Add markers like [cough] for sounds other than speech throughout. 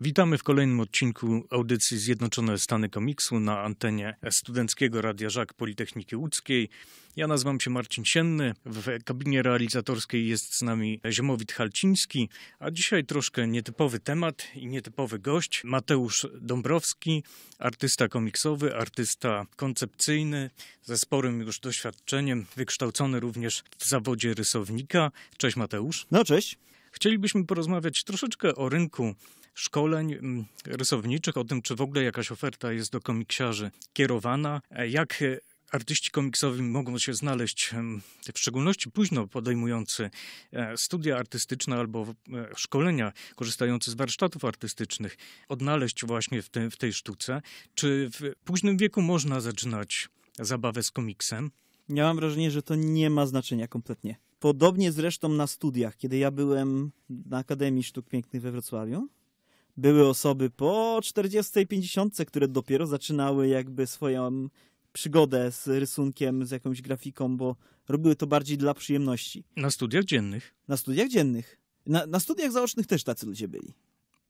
Witamy w kolejnym odcinku audycji Zjednoczone Stany Komiksu na antenie Studenckiego Radia Żak Politechniki Łódzkiej. Ja nazywam się Marcin Sienny. W kabinie realizatorskiej jest z nami Ziemowit Halciński, a dzisiaj troszkę nietypowy temat i nietypowy gość. Mateusz Dąbrowski, artysta komiksowy, artysta koncepcyjny, ze sporym już doświadczeniem, wykształcony również w zawodzie rysownika. Cześć Mateusz. No cześć. Chcielibyśmy porozmawiać troszeczkę o rynku szkoleń mm, rysowniczych, o tym, czy w ogóle jakaś oferta jest do komiksiarzy kierowana, e, jak e, artyści komiksowi mogą się znaleźć, w szczególności późno podejmujący e, studia artystyczne albo szkolenia, korzystający z warsztatów artystycznych, odnaleźć właśnie w, w tej sztuce? Czy w późnym wieku można zaczynać zabawę z komiksem? Ja mam wrażenie, że to nie ma znaczenia kompletnie. Podobnie zresztą na studiach, kiedy ja byłem na Akademii Sztuk Pięknych we Wrocławiu, były osoby po 40, 50, które dopiero zaczynały jakby swoją przygodę z rysunkiem, z jakąś grafiką, bo robiły to bardziej dla przyjemności. Na studiach dziennych? Na studiach dziennych. Na, na studiach zaocznych też tacy ludzie byli.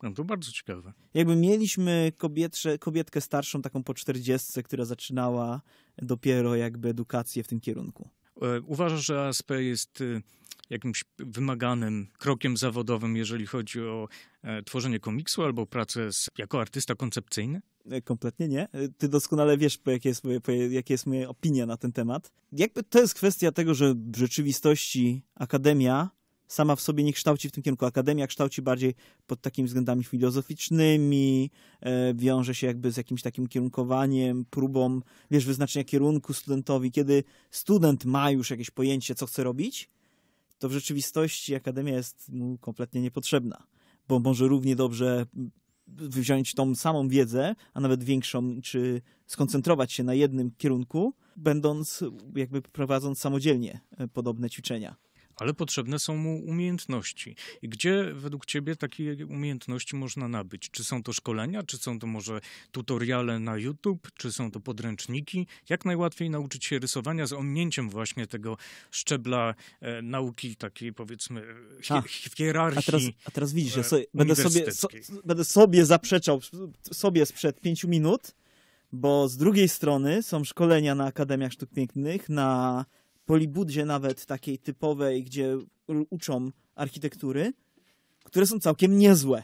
No to bardzo ciekawe. Jakby mieliśmy kobietsze, kobietkę starszą, taką po 40, która zaczynała dopiero jakby edukację w tym kierunku. E, uważasz, że ASP jest y, jakimś wymaganym krokiem zawodowym, jeżeli chodzi o e, tworzenie komiksu albo pracę z, jako artysta koncepcyjny? E, kompletnie nie. E, ty doskonale wiesz, po jakie, jest, po jakie jest moja opinia na ten temat. Jakby to jest kwestia tego, że w rzeczywistości akademia sama w sobie nie kształci w tym kierunku. Akademia kształci bardziej pod takimi względami filozoficznymi, wiąże się jakby z jakimś takim kierunkowaniem, próbą, wiesz, wyznaczenia kierunku studentowi. Kiedy student ma już jakieś pojęcie, co chce robić, to w rzeczywistości akademia jest mu mm, kompletnie niepotrzebna, bo może równie dobrze mm, wziąć tą samą wiedzę, a nawet większą, czy skoncentrować się na jednym kierunku, będąc jakby prowadząc samodzielnie e, podobne ćwiczenia ale potrzebne są mu umiejętności. I gdzie według Ciebie takie umiejętności można nabyć? Czy są to szkolenia, czy są to może tutoriale na YouTube, czy są to podręczniki? Jak najłatwiej nauczyć się rysowania z ominięciem właśnie tego szczebla e, nauki takiej powiedzmy hi tak. hierarchii. A teraz, a teraz widzisz, ja e, sobie, będę, sobie, so, będę sobie zaprzeczał, sobie sprzed pięciu minut, bo z drugiej strony są szkolenia na Akademiach Sztuk Pięknych, na polibudzie nawet takiej typowej, gdzie uczą architektury, które są całkiem niezłe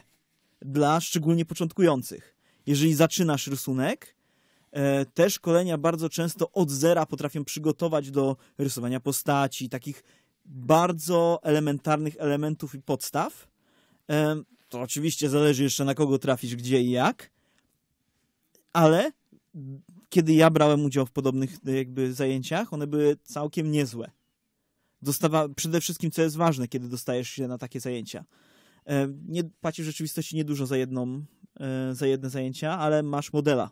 dla szczególnie początkujących. Jeżeli zaczynasz rysunek, e, te szkolenia bardzo często od zera potrafią przygotować do rysowania postaci, takich bardzo elementarnych elementów i podstaw. E, to oczywiście zależy jeszcze na kogo trafisz, gdzie i jak, ale kiedy ja brałem udział w podobnych e, jakby zajęciach, one były całkiem niezłe. Dostawa, przede wszystkim, co jest ważne, kiedy dostajesz się na takie zajęcia. E, nie, płacisz w rzeczywistości niedużo za, jedną, e, za jedne zajęcia, ale masz modela.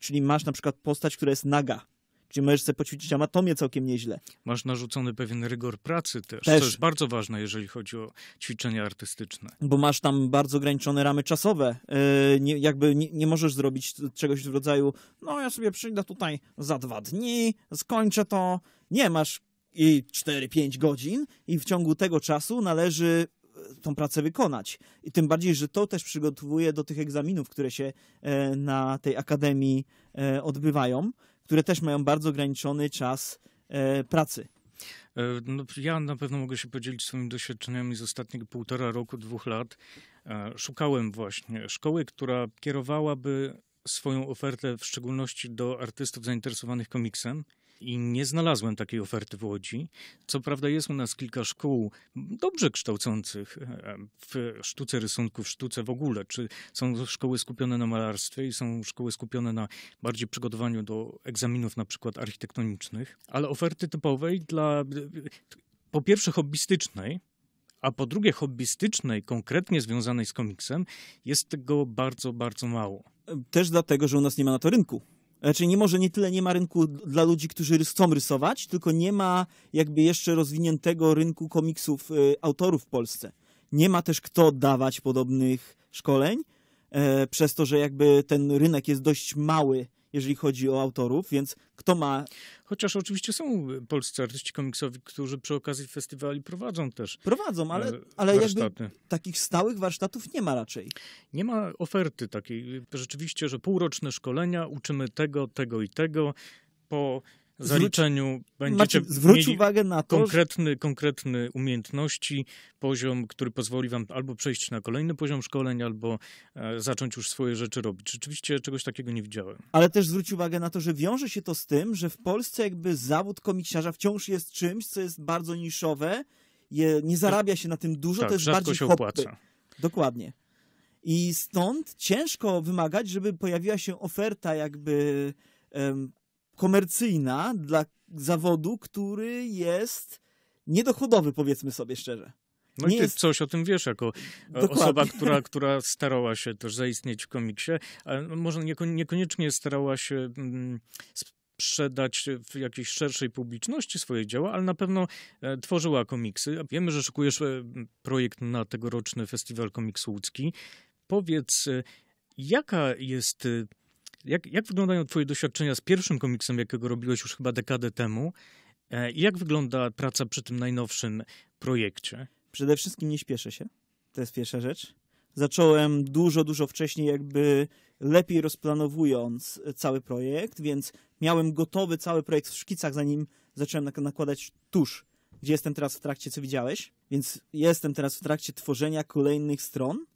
Czyli masz na przykład postać, która jest naga Czyli możesz sobie poćwiczyć anatomię całkiem nieźle. Masz narzucony pewien rygor pracy też, też, co jest bardzo ważne, jeżeli chodzi o ćwiczenia artystyczne. Bo masz tam bardzo ograniczone ramy czasowe. Yy, nie, jakby nie, nie, możesz zrobić czegoś w rodzaju, no ja sobie przyjdę tutaj za dwa dni, skończę to. Nie, masz i 4-5 godzin i w ciągu tego czasu należy yy, tą pracę wykonać. I tym bardziej, że to też przygotowuje do tych egzaminów, które się yy, na tej akademii odbywają które też mają bardzo ograniczony czas e, pracy. E, no, ja na pewno mogę się podzielić swoimi doświadczeniami z ostatnich półtora roku, dwóch lat. E, szukałem właśnie szkoły, która kierowałaby swoją ofertę w szczególności do artystów zainteresowanych komiksem i nie znalazłem takiej oferty w Łodzi. Co prawda jest u nas kilka szkół dobrze kształcących e, w sztuce rysunku, w sztuce w ogóle. Czy są szkoły skupione na malarstwie i są szkoły skupione na bardziej przygotowaniu do egzaminów na przykład architektonicznych, ale oferty typowej dla e, po pierwsze hobbystycznej, a po drugie hobbystycznej, konkretnie związanej z komiksem, jest tego bardzo, bardzo mało. Też dlatego, że u nas nie ma na to rynku. Znaczy nie może nie tyle nie ma rynku dla ludzi, którzy chcą rysować, tylko nie ma jakby jeszcze rozwiniętego rynku komiksów y, autorów w Polsce. Nie ma też kto dawać podobnych szkoleń, y, przez to, że jakby ten rynek jest dość mały jeżeli chodzi o autorów, więc kto ma... Chociaż oczywiście są polscy artyści komiksowi, którzy przy okazji festiwali prowadzą też Prowadzą, ale, e, ale warsztaty. jakby takich stałych warsztatów nie ma raczej. Nie ma oferty takiej. Rzeczywiście, że półroczne szkolenia, uczymy tego, tego i tego, po zaliczeniu będziecie Macie, znaczy, zwróć uwagę na to, konkretny, konkretny umiejętności, poziom, który pozwoli wam albo przejść na kolejny poziom szkoleń, albo e, zacząć już swoje rzeczy robić. Rzeczywiście czegoś takiego nie widziałem. Ale też zwróć uwagę na to, że wiąże się to z tym, że w Polsce jakby zawód komiksiarza wciąż jest czymś, co jest bardzo niszowe, je, nie zarabia się na tym dużo, tak, to jest bardziej się opłaca. Dokładnie. I stąd ciężko wymagać, żeby pojawiła się oferta jakby komercyjna dla zawodu, który jest niedochodowy, powiedzmy sobie szczerze. No nie i ty jest... coś o tym wiesz, jako e, Dokładnie. osoba, która, [laughs] która starała się też zaistnieć w komiksie, ale może niekoniecznie starała się mm, sprzedać w jakiejś szerszej publiczności swoje dzieła, ale na pewno e, tworzyła komiksy. Wiemy, że szykujesz e, projekt na tegoroczny Festiwal Komiks Łódzki. Powiedz, jaka jest jak, jak wyglądają twoje doświadczenia z pierwszym komiksem, jakiego robiłeś już chyba dekadę temu? E, I jak wygląda praca przy tym najnowszym projekcie? Przede wszystkim nie śpieszę się. To jest pierwsza rzecz. Zacząłem dużo, dużo wcześniej, jakby lepiej rozplanowując cały projekt, więc miałem gotowy cały projekt w szkicach, zanim zacząłem nakładać tusz, gdzie jestem teraz w trakcie, co widziałeś. Więc jestem teraz w trakcie tworzenia kolejnych stron,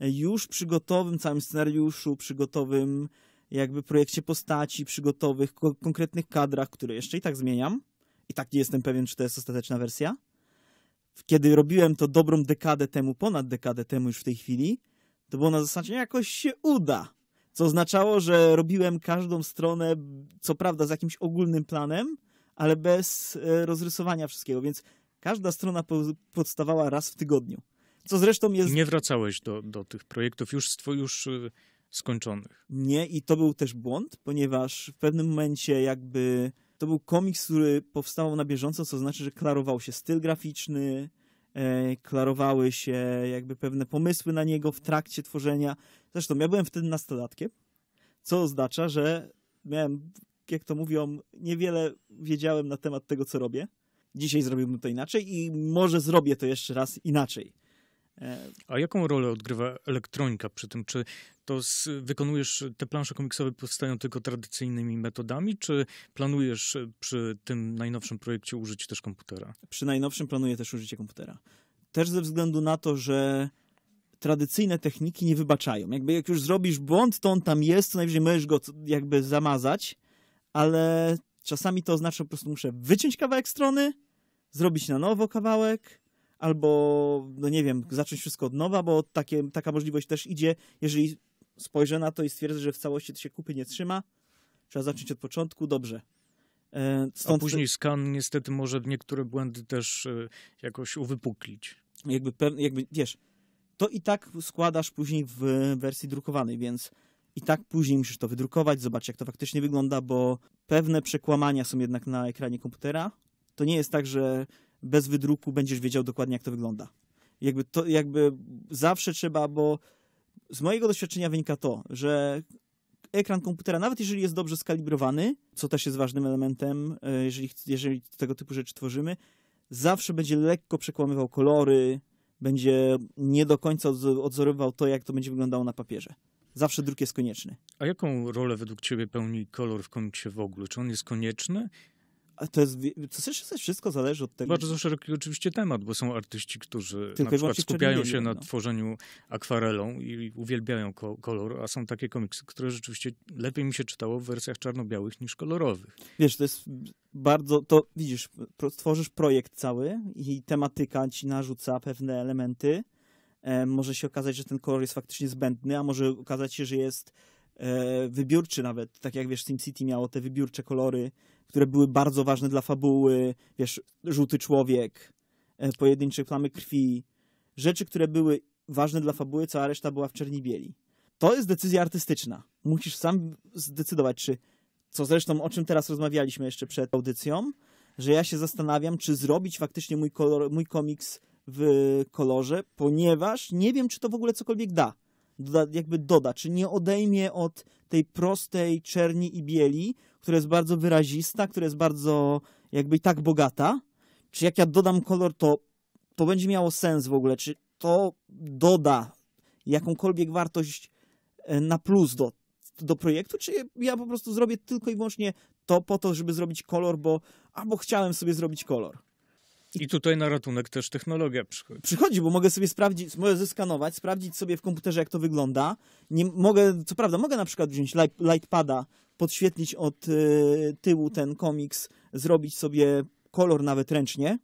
e, już przy gotowym całym scenariuszu, przy gotowym jakby projekcie postaci, przygotowych, ko konkretnych kadrach, które jeszcze i tak zmieniam. I tak nie jestem pewien, czy to jest ostateczna wersja. Kiedy robiłem to dobrą dekadę temu, ponad dekadę temu już w tej chwili, to było na zasadzie jakoś się uda. Co oznaczało, że robiłem każdą stronę, co prawda z jakimś ogólnym planem, ale bez e, rozrysowania wszystkiego, więc każda strona po powstawała raz w tygodniu. Co zresztą jest... Nie wracałeś do, do tych projektów już, już e, skończonych. Nie, i to był też błąd, ponieważ w pewnym momencie jakby to był komiks, który powstawał na bieżąco, co znaczy, że klarował się styl graficzny, e, klarowały się jakby pewne pomysły na niego w trakcie tworzenia. Zresztą ja byłem wtedy nastolatkiem, co oznacza, że miałem, jak to mówią, niewiele wiedziałem na temat tego, co robię. Dzisiaj zrobiłbym to inaczej i może zrobię to jeszcze raz inaczej. A jaką rolę odgrywa elektronika przy tym? Czy to z, wykonujesz te plansze komiksowe powstają tylko tradycyjnymi metodami, czy planujesz przy tym najnowszym projekcie użyć też komputera? Przy najnowszym planuję też użycie komputera. Też ze względu na to, że tradycyjne techniki nie wybaczają. Jakby jak już zrobisz błąd, to on tam jest, co najwyżej możesz go jakby zamazać, ale czasami to oznacza, że po prostu muszę wyciąć kawałek strony, zrobić na nowo kawałek, albo, no nie wiem, zacząć wszystko od nowa, bo takie, taka możliwość też idzie, jeżeli spojrzę na to i stwierdzę, że w całości to się kupy nie trzyma, trzeba zacząć od początku, dobrze. E, stąd A później skan niestety może niektóre błędy też e, jakoś uwypuklić. Jakby, jakby, wiesz, to i tak składasz później w wersji drukowanej, więc i tak później musisz to wydrukować, zobaczyć jak to faktycznie wygląda, bo pewne przekłamania są jednak na ekranie komputera. To nie jest tak, że bez wydruku będziesz wiedział dokładnie, jak to wygląda. Jakby, to, jakby zawsze trzeba, bo z mojego doświadczenia wynika to, że ekran komputera, nawet jeżeli jest dobrze skalibrowany, co też jest ważnym elementem, e, jeżeli, jeżeli tego typu rzeczy tworzymy, zawsze będzie lekko przekłamywał kolory, będzie nie do końca odzorowywał to, jak to będzie wyglądało na papierze. Zawsze druk jest konieczny. A jaką rolę według Ciebie pełni kolor w komiksie w ogóle? Czy on jest konieczny? To, jest, to wszystko zależy od tego. Bardzo szeroki oczywiście temat, bo są artyści, którzy Tylko na przykład skupiają się na no. tworzeniu akwarelą i uwielbiają ko kolor, a są takie komiksy, które rzeczywiście lepiej mi się czytało w wersjach czarno-białych niż kolorowych. Wiesz, to jest bardzo, to widzisz, tworzysz projekt cały i tematyka ci narzuca pewne elementy. E, może się okazać, że ten kolor jest faktycznie zbędny, a może okazać się, że jest e, wybiórczy nawet, tak jak wiesz, SimCity miało te wybiórcze kolory, które były bardzo ważne dla fabuły, wiesz, żółty człowiek, e, pojedyncze plamy krwi, rzeczy, które były ważne dla fabuły, cała reszta była w czerni-bieli. To jest decyzja artystyczna. Musisz sam zdecydować, czy, co zresztą o czym teraz rozmawialiśmy jeszcze przed audycją, że ja się zastanawiam, czy zrobić faktycznie mój, kolor, mój komiks w kolorze, ponieważ nie wiem, czy to w ogóle cokolwiek da doda, jakby doda, czy nie odejmie od tej prostej czerni i bieli, która jest bardzo wyrazista, która jest bardzo jakby i tak bogata. Czy jak ja dodam kolor, to, to będzie miało sens w ogóle? Czy to doda jakąkolwiek wartość e, na plus do, do projektu, czy ja po prostu zrobię tylko i wyłącznie to po to, żeby zrobić kolor, bo albo chciałem sobie zrobić kolor. I tutaj na ratunek też technologia przychodzi. Przychodzi, bo mogę sobie sprawdzić, mogę zeskanować, sprawdzić sobie w komputerze, jak to wygląda. Nie, mogę, co prawda, mogę na przykład wziąć light, Lightpada, podświetlić od y, tyłu ten komiks, zrobić sobie kolor nawet ręcznie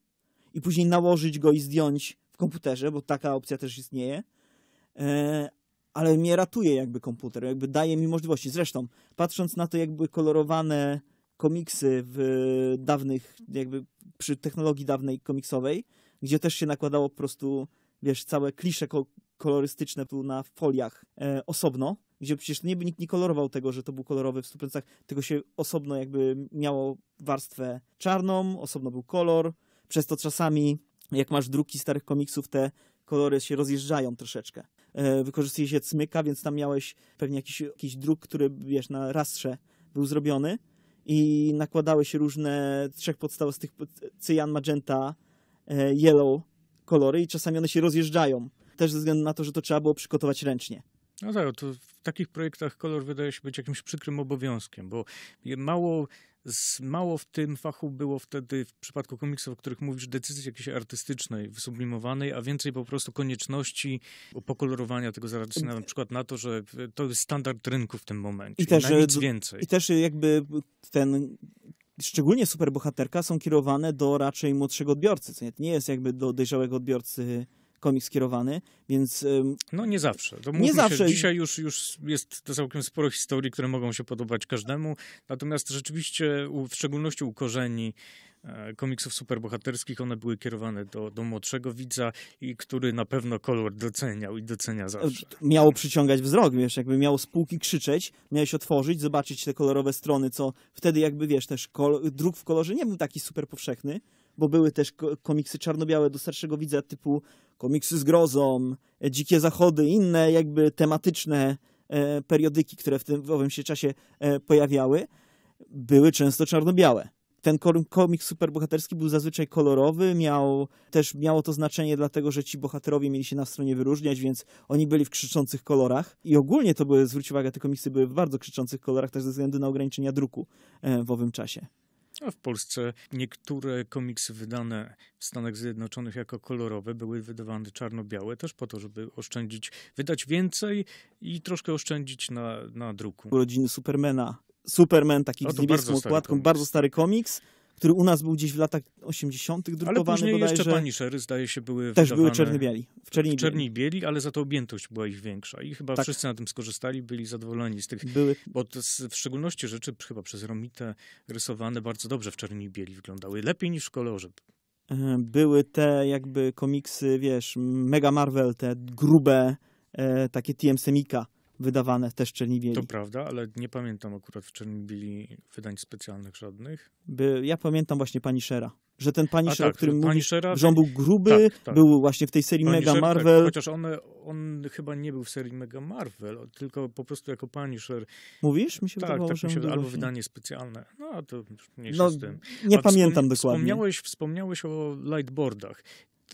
i później nałożyć go i zdjąć w komputerze, bo taka opcja też istnieje. E, ale mnie ratuje jakby komputer, jakby daje mi możliwości. Zresztą, patrząc na to, jak były kolorowane komiksy w dawnych, jakby przy technologii dawnej komiksowej, gdzie też się nakładało po prostu, wiesz, całe klisze kolorystyczne tu na foliach e, osobno, gdzie przecież nie, nikt nie kolorował tego, że to był kolorowy w 100%, tylko się osobno jakby miało warstwę czarną, osobno był kolor, przez to czasami, jak masz druki starych komiksów, te kolory się rozjeżdżają troszeczkę. E, wykorzystuje się cmyka, więc tam miałeś pewnie jakiś, jakiś druk, który, wiesz, na rastrze był zrobiony, i nakładały się różne trzech podstawostych cyjan, magenta, e, yellow kolory i czasami one się rozjeżdżają. Też ze względu na to, że to trzeba było przygotować ręcznie. No tak, to w takich projektach kolor wydaje się być jakimś przykrym obowiązkiem, bo mało z, mało w tym fachu było wtedy, w przypadku komiksów, o których mówisz, decyzji jakiejś artystycznej, wysublimowanej, a więcej po prostu konieczności pokolorowania tego zaraz na przykład na to, że to jest standard rynku w tym momencie. I też, nic e, więcej. I też e, jakby ten szczególnie superbohaterka są kierowane do raczej młodszego odbiorcy. Co nie, nie jest jakby do dojrzałego odbiorcy komiks skierowany, więc... No nie zawsze. To nie zawsze. Się, dzisiaj już, już jest to całkiem sporo historii, które mogą się podobać każdemu, natomiast rzeczywiście w szczególności u korzeni e, komiksów superbohaterskich, one były kierowane do, do młodszego widza i który na pewno kolor doceniał i docenia zawsze. E, miało przyciągać wzrok, wiesz, jakby miało spółki krzyczeć, miałeś otworzyć, zobaczyć te kolorowe strony, co wtedy jakby, wiesz, też kolor, druk w kolorze nie był taki super powszechny, bo były też komiksy czarno-białe do starszego widza typu komiksy z grozą, e, dzikie zachody, inne jakby tematyczne e, periodyki, które w tym w owym się czasie e, pojawiały, były często czarno-białe. Ten komiks superbohaterski był zazwyczaj kolorowy, miał, też miało to znaczenie dlatego, że ci bohaterowie mieli się na stronie wyróżniać, więc oni byli w krzyczących kolorach. I ogólnie to były, zwróć uwagę, te komiksy były w bardzo krzyczących kolorach, też ze względu na ograniczenia druku w owym czasie. A w Polsce niektóre komiksy wydane w Stanach Zjednoczonych jako kolorowe były wydawane czarno-białe też po to, żeby oszczędzić, wydać więcej i troszkę oszczędzić na, na druku. Urodziny Supermana Superman, taki z niebieską okładką, bardzo stary komiks który u nas był gdzieś w latach 80. drukowany. Ale później bodajże, jeszcze pani Sherry zdaje się, były Też były czerni-bieli. W czerni-bieli, czerni -bieli, ale za to objętość była ich większa i chyba tak. wszyscy na tym skorzystali, byli zadowoleni z tych. Były. Bo w szczególności rzeczy chyba przez Romitę rysowane bardzo dobrze w czerni-bieli wyglądały. Lepiej niż w kolorze. E, były te jakby komiksy, wiesz, Mega Marvel, te grube, e, takie TM Semika wydawane też w Czernibieli. To prawda, ale nie pamiętam akurat w Czernibieli wydań specjalnych żadnych. By, ja pamiętam właśnie pani Shera że ten Pani A, tak, o którym mówisz, Punishera, że on był gruby, tak, tak. był właśnie w tej serii Mega tak, Marvel. Tak, chociaż on, on chyba nie był w serii Mega Marvel, tylko po prostu jako Punisher. Mówisz? Mi się tak, wydawało, tak, że mi się, albo właśnie. wydanie specjalne. No, to mniejsza no, z tym. Nie A pamiętam wspom dokładnie. Wspomniałeś, wspomniałeś o lightboardach.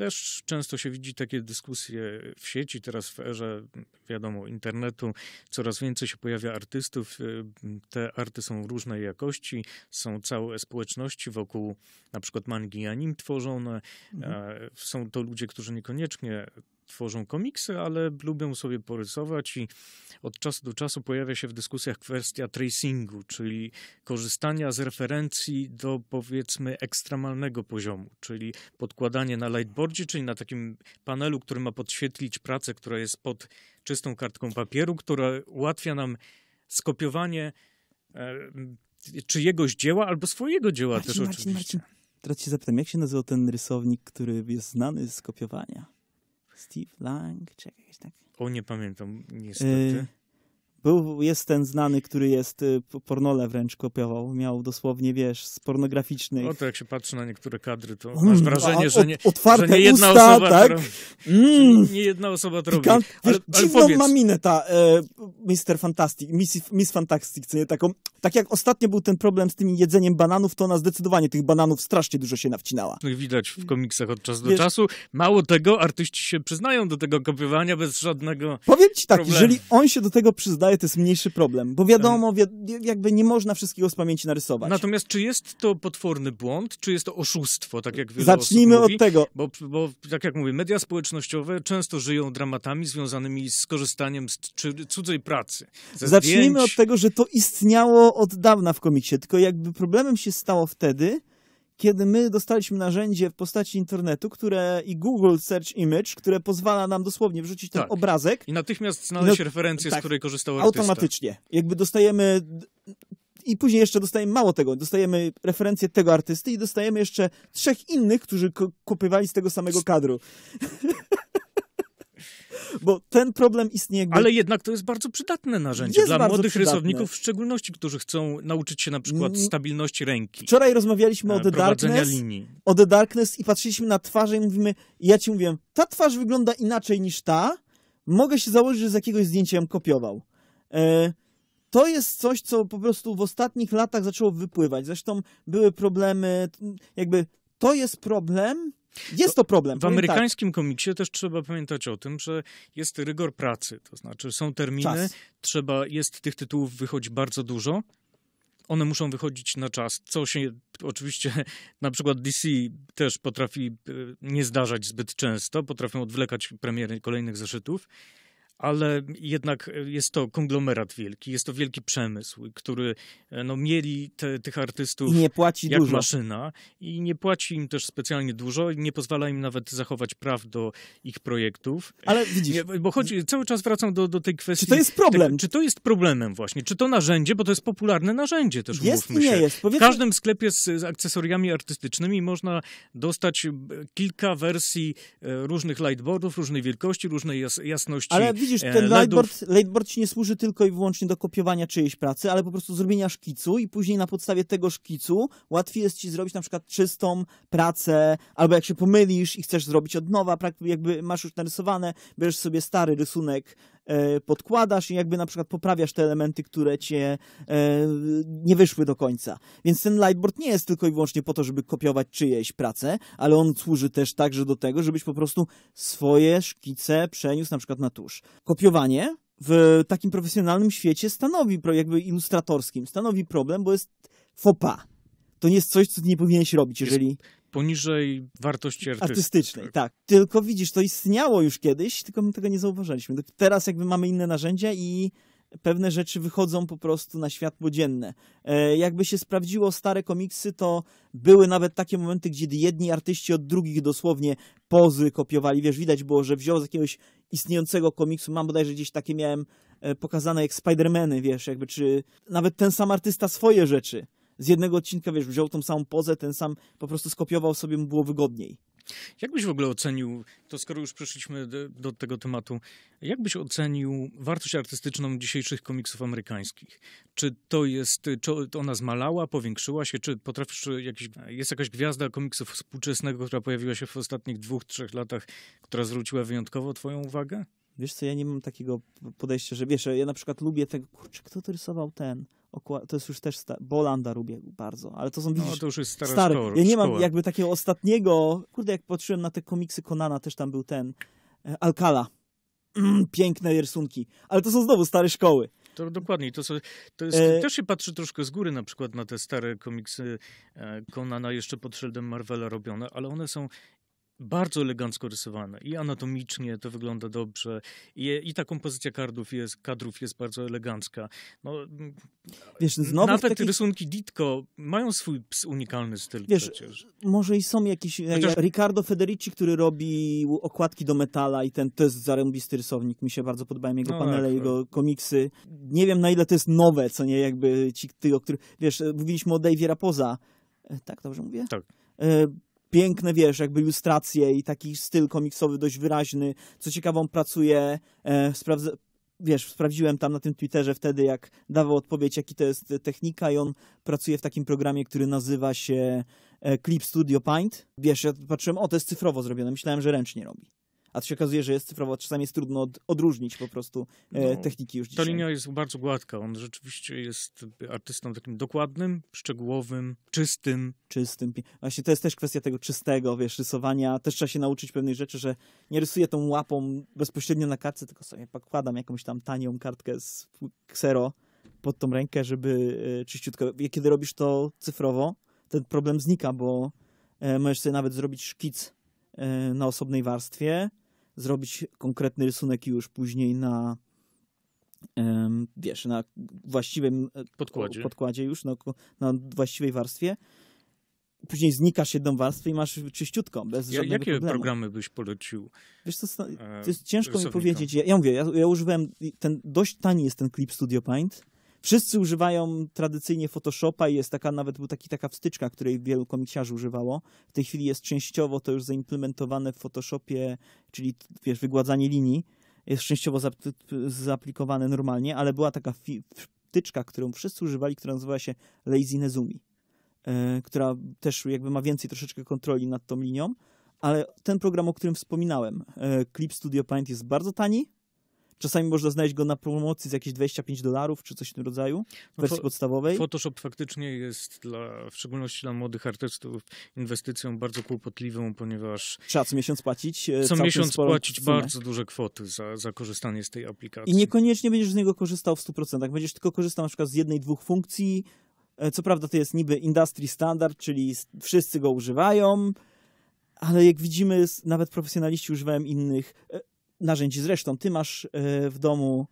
Też często się widzi takie dyskusje w sieci, teraz w erze, wiadomo, internetu. Coraz więcej się pojawia artystów. Y, te arty są różnej jakości, są całe społeczności wokół na przykład mangi anim tworzone. Mhm. Są to ludzie, którzy niekoniecznie tworzą komiksy, ale lubią sobie porysować i od czasu do czasu pojawia się w dyskusjach kwestia tracingu, czyli korzystania z referencji do powiedzmy ekstremalnego poziomu, czyli podkładanie na lightboardzie, czyli na takim panelu, który ma podświetlić pracę, która jest pod czystą kartką papieru, która ułatwia nam skopiowanie e, czyjegoś dzieła albo swojego dzieła Marcin, też Marcin, oczywiście. Marcin. Teraz się zapytam, jak się nazywał ten rysownik, który jest znany z kopiowania? Steve Lang, czy czekaj, tak. O, nie pamiętam, niestety. Y, był, jest ten znany, który jest y, pornole wręcz kopiował. Miał dosłownie, wiesz, z pornograficznych. O to jak się patrzy na niektóre kadry, to mm, masz wrażenie, a, że nie, otwarte że nie jedna usta, osoba tak? Robi, mm. Nie jedna osoba to robi. Kan- ale, wiesz, ale dziwną ma minę ta e, Mr. Fantastic, Miss, Miss Fantastic, co nie? Taką, tak jak ostatnio był ten problem z tym jedzeniem bananów, to ona zdecydowanie tych bananów strasznie dużo się nawcinała. Tak widać w komiksach od czasu wiesz, do czasu. Mało tego, artyści się przyznają do tego kopiowania bez żadnego Powiem ci tak, problemu. jeżeli on się do tego przyznaje, to jest mniejszy problem, bo wiadomo, wi jakby nie można wszystkiego z pamięci narysować. Natomiast czy jest to potworny błąd, czy jest to oszustwo, tak jak wiele Zacznijmy mówi, od tego. Bo, bo, tak jak mówię, media społecznościowe często żyją dramatami związanymi z korzystaniem z cudzej pracy. Zacznijmy zdjęć. od tego, że to istniało od dawna w komiksie, tylko jakby problemem się stało wtedy, kiedy my dostaliśmy narzędzie w postaci internetu, które i Google Search Image, które pozwala nam dosłownie wrzucić tak. ten obrazek. I natychmiast znaleźć no, referencję, tak, z której korzystał artysta. Automatycznie. Jakby dostajemy i później jeszcze dostajemy mało tego, dostajemy referencję tego artysty i dostajemy jeszcze trzech innych, którzy kupywali z tego samego kadru. [laughs] bo ten problem istnieje. Jakby... Ale jednak to jest bardzo przydatne narzędzie jest dla młodych przydatne. rysowników, w szczególności, którzy chcą nauczyć się na przykład mm. stabilności ręki. Wczoraj rozmawialiśmy o e, The Darkness, linii. o The Darkness i patrzyliśmy na twarze i mówimy, ja ci wiem, ta twarz wygląda inaczej niż ta, mogę się założyć, że z jakiegoś zdjęcia ją kopiował. E, to jest coś, co po prostu w ostatnich latach zaczęło wypływać. Zresztą były problemy, jakby to jest problem, jest to problem. W tak. amerykańskim tak. komiksie też trzeba pamiętać o tym, że jest rygor pracy, to znaczy są terminy, czas. trzeba, jest tych tytułów wychodzi bardzo dużo, one muszą wychodzić na czas, co się oczywiście [laughs] na przykład DC też potrafi e, nie zdarzać zbyt często, potrafią odwlekać premiery kolejnych zeszytów, ale jednak e, jest to konglomerat wielki, jest to wielki przemysł, który e, no, mieli te, tych artystów I nie płaci jak dużo. maszyna i nie płaci im też specjalnie dużo, nie pozwala im nawet zachować praw do ich projektów. Ale widzisz... Nie, bo chodzi, cały czas wracam do, do tej kwestii... Czy to jest problem? czy to jest problemem właśnie? Czy to narzędzie, bo to jest popularne narzędzie też, jest, nie się. Jest, powiedzmy... W każdym sklepie z, z akcesoriami artystycznymi można dostać e, kilka wersji różnych lightboardów, różnej wielkości, różnej jas, jasności. Ale widzisz, widzisz, e, ten lightboard, lateboard ci nie służy tylko i wyłącznie do kopiowania czyjejś pracy, ale po prostu zrobienia szkicu i później na podstawie tego szkicu łatwiej jest ci zrobić na przykład czystą pracę, albo jak się pomylisz i chcesz zrobić od nowa, jakby masz już narysowane, bierzesz sobie stary rysunek E, podkładasz i jakby na przykład poprawiasz te elementy, które cię e, nie wyszły do końca. Więc ten lightboard nie jest tylko i wyłącznie po to, żeby kopiować czyjeś pracę, ale on służy też także do tego, żebyś po prostu swoje szkice przeniósł na przykład na tusz. Kopiowanie w takim profesjonalnym świecie stanowi, jakby ilustratorskim, stanowi problem, bo jest fopa. To nie jest coś, co nie powinieneś robić, jeżeli... Jest poniżej wartości artystycznej. artystycznej. Tak, tylko widzisz, to istniało już kiedyś, tylko my tego nie zauważaliśmy. Teraz jakby mamy inne narzędzia i pewne rzeczy wychodzą po prostu na światło dzienne. E, jakby się sprawdziło stare komiksy, to były nawet takie momenty, gdzie jedni artyści od drugich dosłownie pozy kopiowali. Wiesz, widać było, że wziął z jakiegoś istniejącego komiksu, mam bodajże gdzieś takie miałem e, pokazane jak Spidermany, wiesz, jakby, czy nawet ten sam artysta swoje rzeczy z jednego odcinka, wiesz, wziął tą samą pozę, ten sam po prostu skopiował sobie, mu było wygodniej. Jak byś w ogóle ocenił, to skoro już przeszliśmy do, tego tematu, jak byś ocenił wartość artystyczną dzisiejszych komiksów amerykańskich? Czy to jest, czy ona zmalała, powiększyła się, czy potrafisz, jakiś, jest jakaś gwiazda komiksu współczesnego, która pojawiła się w ostatnich dwóch, trzech latach, która zwróciła wyjątkowo twoją uwagę? Wiesz co, ja nie mam takiego podejścia, że wiesz, ja na przykład lubię tego, kurczę, kto to rysował ten? to jest już też sta- Bolanda lubię bardzo, ale to są widzisz, no, to już jest stara stary. Szkoła, ja nie mam szkoła. jakby takiego ostatniego, kurde, jak patrzyłem na te komiksy Konana, też tam był ten e, Alcala. Mm, piękne rysunki, ale to są znowu stare szkoły. To dokładnie. To, to jest, e... też się patrzy troszkę z góry na przykład na te stare komiksy e, Konana jeszcze pod szyldem Marvela robione, ale one są bardzo elegancko rysowane i anatomicznie to wygląda dobrze i, i ta kompozycja kadrów jest, kadrów jest bardzo elegancka. No, wiesz, znowu nawet takich... rysunki Ditko mają swój unikalny styl wiesz, przecież. Może i są jakieś... E, Chociaż... Riccardo Federici, który robi okładki do metala i ten to jest zarębisty rysownik. Mi się bardzo podobają jego no, tak, panele, tak, jego tak. komiksy. Nie wiem na ile to jest nowe, co nie jakby ci, ty, o który... Wiesz, mówiliśmy o Davie Rapoza. E, tak dobrze mówię? Tak e, piękne, wiesz, jakby ilustracje i taki styl komiksowy dość wyraźny. Co ciekawą pracuje, e, wiesz, sprawdziłem tam na tym Twitterze wtedy, jak dawał odpowiedź, jaki to jest technika i on pracuje w takim programie, który nazywa się e, Clip Studio Paint. Wiesz, ja patrzyłem, o, to jest cyfrowo zrobione, myślałem, że ręcznie robi a to się okazuje, że jest cyfrowa, czasami jest trudno od, odróżnić po prostu e, no, techniki już dzisiaj. Ta linia jest bardzo gładka, on rzeczywiście jest artystą takim dokładnym, szczegółowym, czystym. Czystym. Właśnie to jest też kwestia tego czystego, wiesz, rysowania. Też trzeba się nauczyć pewnej rzeczy, że nie rysuję tą łapą bezpośrednio na kartce, tylko sobie pakładam jakąś tam tanią kartkę z ksero pod tą rękę, żeby e, czyściutko... Kiedy robisz to cyfrowo, ten problem znika, bo e, możesz sobie nawet zrobić szkic e, na osobnej warstwie, zrobić konkretny rysunek już później na wiesz, na właściwym e, podkładzie, podkładzie już, na, na właściwej warstwie później znikasz jedną warstwę i masz czyściutką, bez ja, Jakie problemu. programy byś polecił? Wiesz co, to jest e, ciężko mi powiedzieć. Ja, ja mówię, ja, ja, używałem, ten dość tani jest ten Clip Studio Paint. Wszyscy używają tradycyjnie Photoshopa i jest taka nawet był taki, taka wstyczka, której wielu komiksiarzy używało. W tej chwili jest częściowo to już zaimplementowane w Photoshopie, czyli wiesz, wygładzanie linii. Jest częściowo zaaplikowane normalnie, ale była taka wtyczka, którą wszyscy używali, która nazywała się Lazy Nezumi, yy, która też jakby ma więcej troszeczkę kontroli nad tą linią, ale ten program, o którym wspominałem, e, Clip Studio Paint jest bardzo tani, Czasami można znaleźć go na promocji z jakieś 25 dolarów czy coś w tym rodzaju w no, wersji no, podstawowej. Photoshop faktycznie jest dla, w szczególności dla młodych artystów inwestycją bardzo kłopotliwą, ponieważ trzeba co miesiąc płacić. E, co miesiąc płacić sumę. bardzo duże kwoty za, za korzystanie z tej aplikacji. I niekoniecznie będziesz z niego korzystał w 100%. Będziesz tylko korzystał na przykład z jednej, dwóch funkcji. E, co prawda to jest niby industry standard, czyli wszyscy go używają, ale jak widzimy, nawet profesjonaliści używają innych. E, narzędzi. Zresztą ty masz e, w domu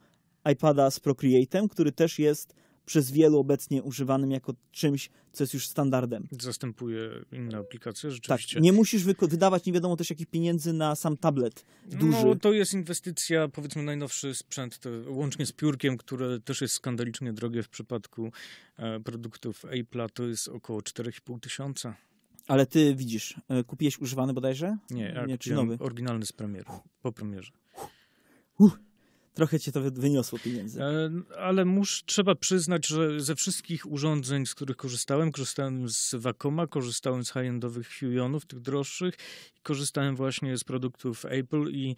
iPada z Procreate'em, który też jest przez wielu obecnie używanym jako czymś, co jest już standardem. Zastępuje inne aplikacje, tak, rzeczywiście. Tak, nie musisz wydawać nie wiadomo też jakich pieniędzy na sam tablet duży. No, to jest inwestycja, powiedzmy najnowszy sprzęt, to, łącznie z piórkiem, które też jest skandalicznie drogie w przypadku e, produktów Apple'a, to jest około 4,5 tysiąca. Ale ty widzisz, e, kupiłeś używany bodajże? Nie, nie czy nowy? oryginalny z premieru, po premierze. trochę cię to wyniosło pieniędzy. E, ale musz, trzeba przyznać, że ze wszystkich urządzeń, z których korzystałem, korzystałem z wakoma, korzystałem z high-endowych Huionów, tych droższych, korzystałem właśnie z produktów Apple i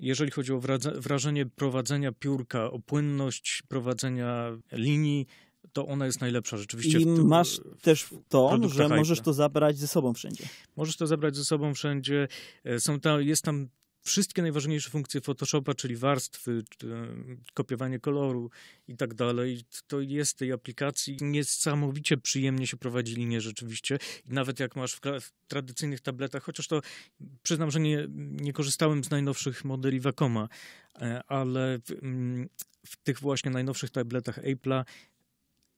jeżeli chodzi o wrażenie prowadzenia piórka, o płynność prowadzenia linii, to ona jest najlepsza rzeczywiście. I tym, masz też to, że możesz to zabrać ze sobą wszędzie. Możesz to zabrać ze sobą wszędzie. E, są tam, jest tam wszystkie najważniejsze funkcje Photoshopa, czyli warstwy, e, kopiowanie koloru i tak dalej, to jest tej aplikacji niesamowicie przyjemnie się prowadzi linię rzeczywiście. nawet jak masz w, w, tradycyjnych tabletach, chociaż to przyznam, że nie, nie korzystałem z najnowszych modeli Wacoma, e, ale w, mm, w tych właśnie najnowszych tabletach Apple'a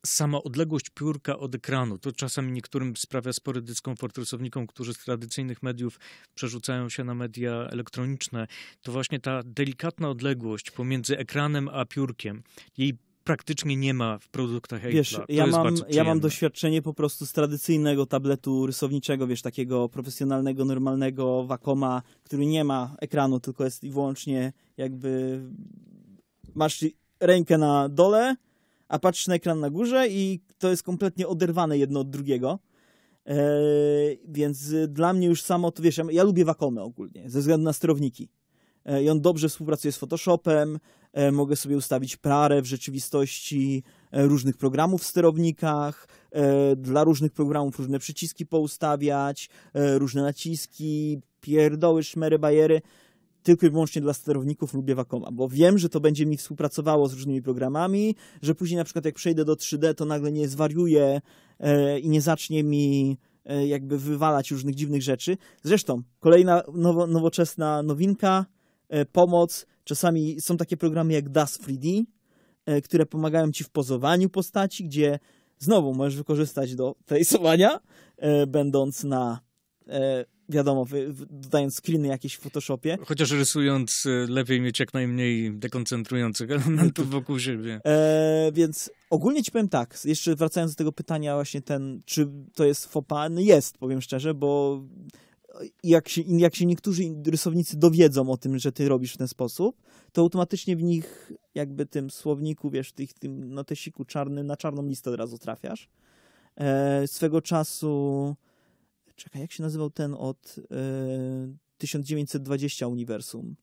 sama odległość piórka od ekranu, to czasami niektórym sprawia spory dyskomfort rysownikom, którzy z tradycyjnych mediów przerzucają się na media elektroniczne. To właśnie ta delikatna odległość pomiędzy ekranem a piórkiem, jej praktycznie nie ma w produktach Apple'a. Wiesz, ja mam, ja mam doświadczenie po prostu z tradycyjnego tabletu rysowniczego, wiesz, takiego profesjonalnego, normalnego Wacoma, który nie ma ekranu, tylko jest i wyłącznie jakby masz rękę na dole, a patrzysz na ekran na górze i to jest kompletnie oderwane jedno od drugiego. E, więc dla mnie już samo to wiesz, ja, lubię Wacomę ogólnie ze względu na sterowniki. E, I on dobrze współpracuje z Photoshopem, e, mogę sobie ustawić prarę w rzeczywistości różnych programów w sterownikach, dla różnych programów różne przyciski poustawiać, różne naciski, pierdoły, szmery, bajery tylko i wyłącznie dla sterowników lubię Wacoma, bo wiem, że to będzie mi współpracowało z różnymi programami, że później na przykład jak przejdę do 3D, to nagle nie zwariuję e, i nie zacznie mi e, jakby wywalać różnych dziwnych rzeczy. Zresztą, kolejna nowo, nowoczesna nowinka, e, pomoc. Czasami są takie programy jak Das 3D, e, które pomagają ci w pozowaniu postaci, gdzie znowu możesz wykorzystać do traceowania, [laughs] e, będąc na e, wiadomo, wy, dodając screeny jakieś w Photoshopie. Chociaż rysując e, lepiej mieć jak najmniej dekoncentrujących [laughs] elementów wokół siebie. E, więc ogólnie ci powiem tak, jeszcze wracając do tego pytania właśnie ten, czy to jest fopan, no jest, powiem szczerze, bo jak się, jak się niektórzy rysownicy dowiedzą o tym, że ty robisz w ten sposób, to automatycznie w nich jakby tym słowniku, wiesz, tych, tym notesiku czarny, na czarną listę od razu trafiasz. E, swego czasu Czekaj, jak się nazywał ten od e, y, 1920 Uniwersum?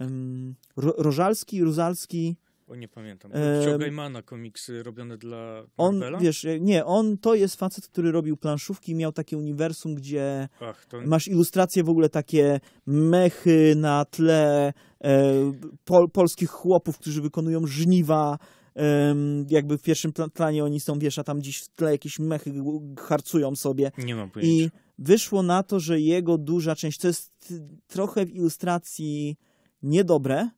Ym, Ro Rożalski, Ruzalski. O, nie pamiętam. Ehm, Gaimana komiksy robione dla On, Marvela? wiesz, e, nie, on to jest facet, który robił planszówki i miał takie uniwersum, gdzie Ach, to... masz ilustracje w ogóle takie mechy na tle e, pol polskich chłopów, którzy wykonują żniwa jakby w pierwszym planie oni są, wiesz, a tam gdzieś w tle jakieś mechy harcują sobie. Nie mam pojęcia. I wyszło na to, że jego duża część, to jest trochę w ilustracji niedobre,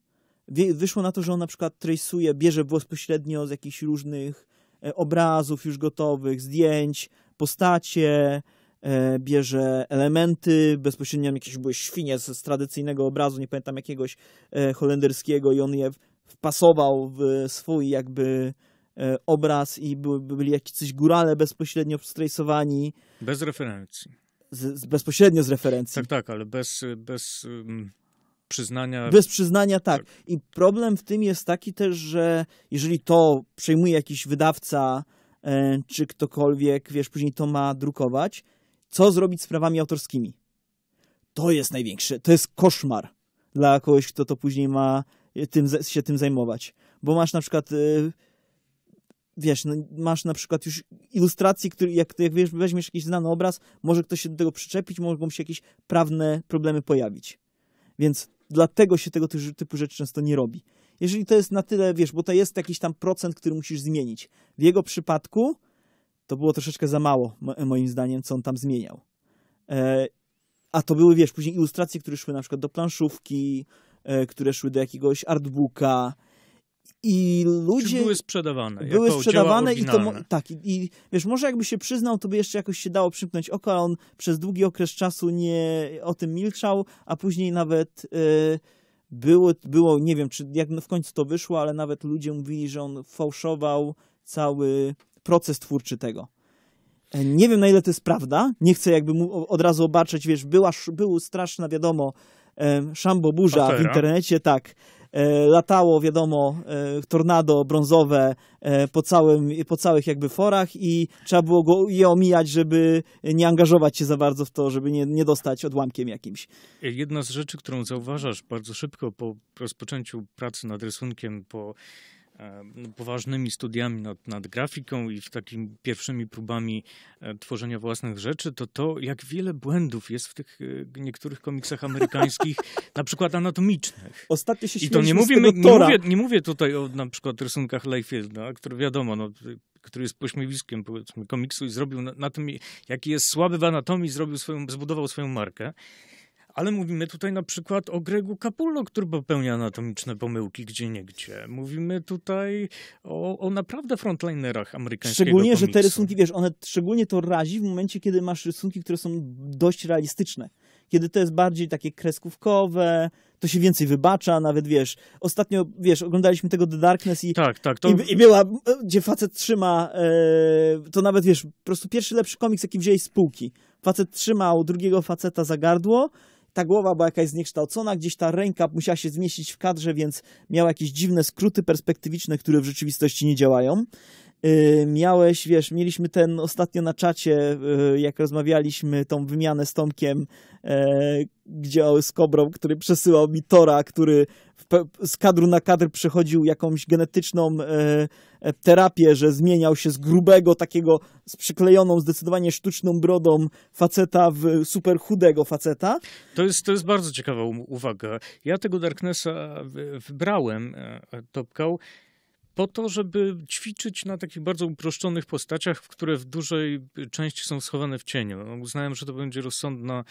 wyszło na to, że on na przykład trejsuje, bierze bezpośrednio z jakichś różnych e, obrazów już gotowych, zdjęć, postacie, e, bierze elementy, bezpośrednio jakieś były świnie z, z, tradycyjnego obrazu, nie pamiętam jakiegoś e, holenderskiego i on je wpasował w swój jakby e, obraz i by, byli jakiś górale bezpośrednio strejsowani. Bez referencji. Z, z, bezpośrednio z referencji. Tak, tak, ale bez, bez um, przyznania. Bez przyznania, tak. tak. I problem w tym jest taki też, że jeżeli to przejmuje jakiś wydawca e, czy ktokolwiek, wiesz, później to ma drukować, co zrobić z prawami autorskimi? To jest największe, to jest koszmar dla kogoś, kto to później ma tym, się tym zajmować. Bo masz na przykład, e, wiesz, no, masz na przykład już ilustracji, które, jak, jak wiesz, weźmiesz jakiś znany obraz, może ktoś się do tego przyczepić, mogą się jakieś prawne problemy pojawić. Więc dlatego się tego typu rzeczy często nie robi. Jeżeli to jest na tyle, wiesz, bo to jest jakiś tam procent, który musisz zmienić. W jego przypadku to było troszeczkę za mało, moim zdaniem, co on tam zmieniał. E, a to były, wiesz, później ilustracje, które szły na przykład do planszówki, E, które szły do jakiegoś artbooka i ludzie... Czy były sprzedawane. Były sprzedawane i to... Tak, i, i, wiesz, może jakby się przyznał, to by jeszcze jakoś się dało przymknąć oko, a on przez długi okres czasu nie o tym milczał, a później nawet... Yy, było, było, nie wiem, czy jak w końcu to wyszło, ale nawet ludzie mówili, że on fałszował cały proces twórczy tego. E, nie wiem, na ile to jest prawda. Nie chcę jakby mu od razu obarczać, wiesz, była, był straszna, wiadomo, Szambo Burza w internecie, tak. E, latało, wiadomo, e, tornado brązowe e, po, całym, po całych jakby forach i trzeba było go, je omijać, żeby nie angażować się za bardzo w to, żeby nie, nie dostać odłamkiem jakimś. Jedna z rzeczy, którą zauważasz bardzo szybko po rozpoczęciu pracy nad rysunkiem, po E, no, poważnymi studiami nad, nad, grafiką i w takimi pierwszymi próbami e, tworzenia własnych rzeczy, to to, jak wiele błędów jest w tych e, niektórych komiksach amerykańskich, [laughs] na przykład anatomicznych. Ostatnio się I to nie, mówimy, nie, mówię, nie mówię tutaj o na przykład rysunkach Layfielda, no, który wiadomo, no, który jest pośmiewiskiem powiedzmy komiksu i zrobił na, na tym, jaki jest słaby w anatomii, zrobił swoją, zbudował swoją markę. Ale mówimy tutaj na przykład o Gregu Capullo, który popełnia anatomiczne pomyłki gdzie niegdzie. Mówimy tutaj o, o naprawdę frontlinerach amerykańskich. Szczególnie, komiksu. że te rysunki, wiesz, one szczególnie to razi w momencie, kiedy masz rysunki, które są dość realistyczne. Kiedy to jest bardziej takie kreskówkowe, to się więcej wybacza, nawet wiesz. Ostatnio, wiesz, oglądaliśmy tego The Darkness i, tak, tak, to... i, i była, gdzie facet trzyma, e, to nawet wiesz, po prostu pierwszy lepszy komiks, jaki wzięli z półki. Facet trzymał drugiego faceta za gardło, ta głowa była jakaś zniekształcona, gdzieś ta ręka musiała się zmieścić w kadrze, więc miał jakieś dziwne skróty perspektywiczne, które w rzeczywistości nie działają. Y, miałeś, wiesz, mieliśmy ten ostatnio na czacie, y, jak rozmawialiśmy, tą wymianę z Tomkiem, y, gdzie z Kobrą, który przesyłał mi Tora, który z kadru na kadr przechodził jakąś genetyczną e, e, terapię, że zmieniał się z grubego, takiego z przyklejoną, zdecydowanie sztuczną brodą faceta w super chudego faceta. To jest, to jest bardzo ciekawa uwaga. Ja tego Darknessa wybrałem, e, e, Topkał, po to, żeby ćwiczyć na takich bardzo uproszczonych postaciach, które w dużej części są schowane w cieniu. No, uznałem, że to będzie rozsądna,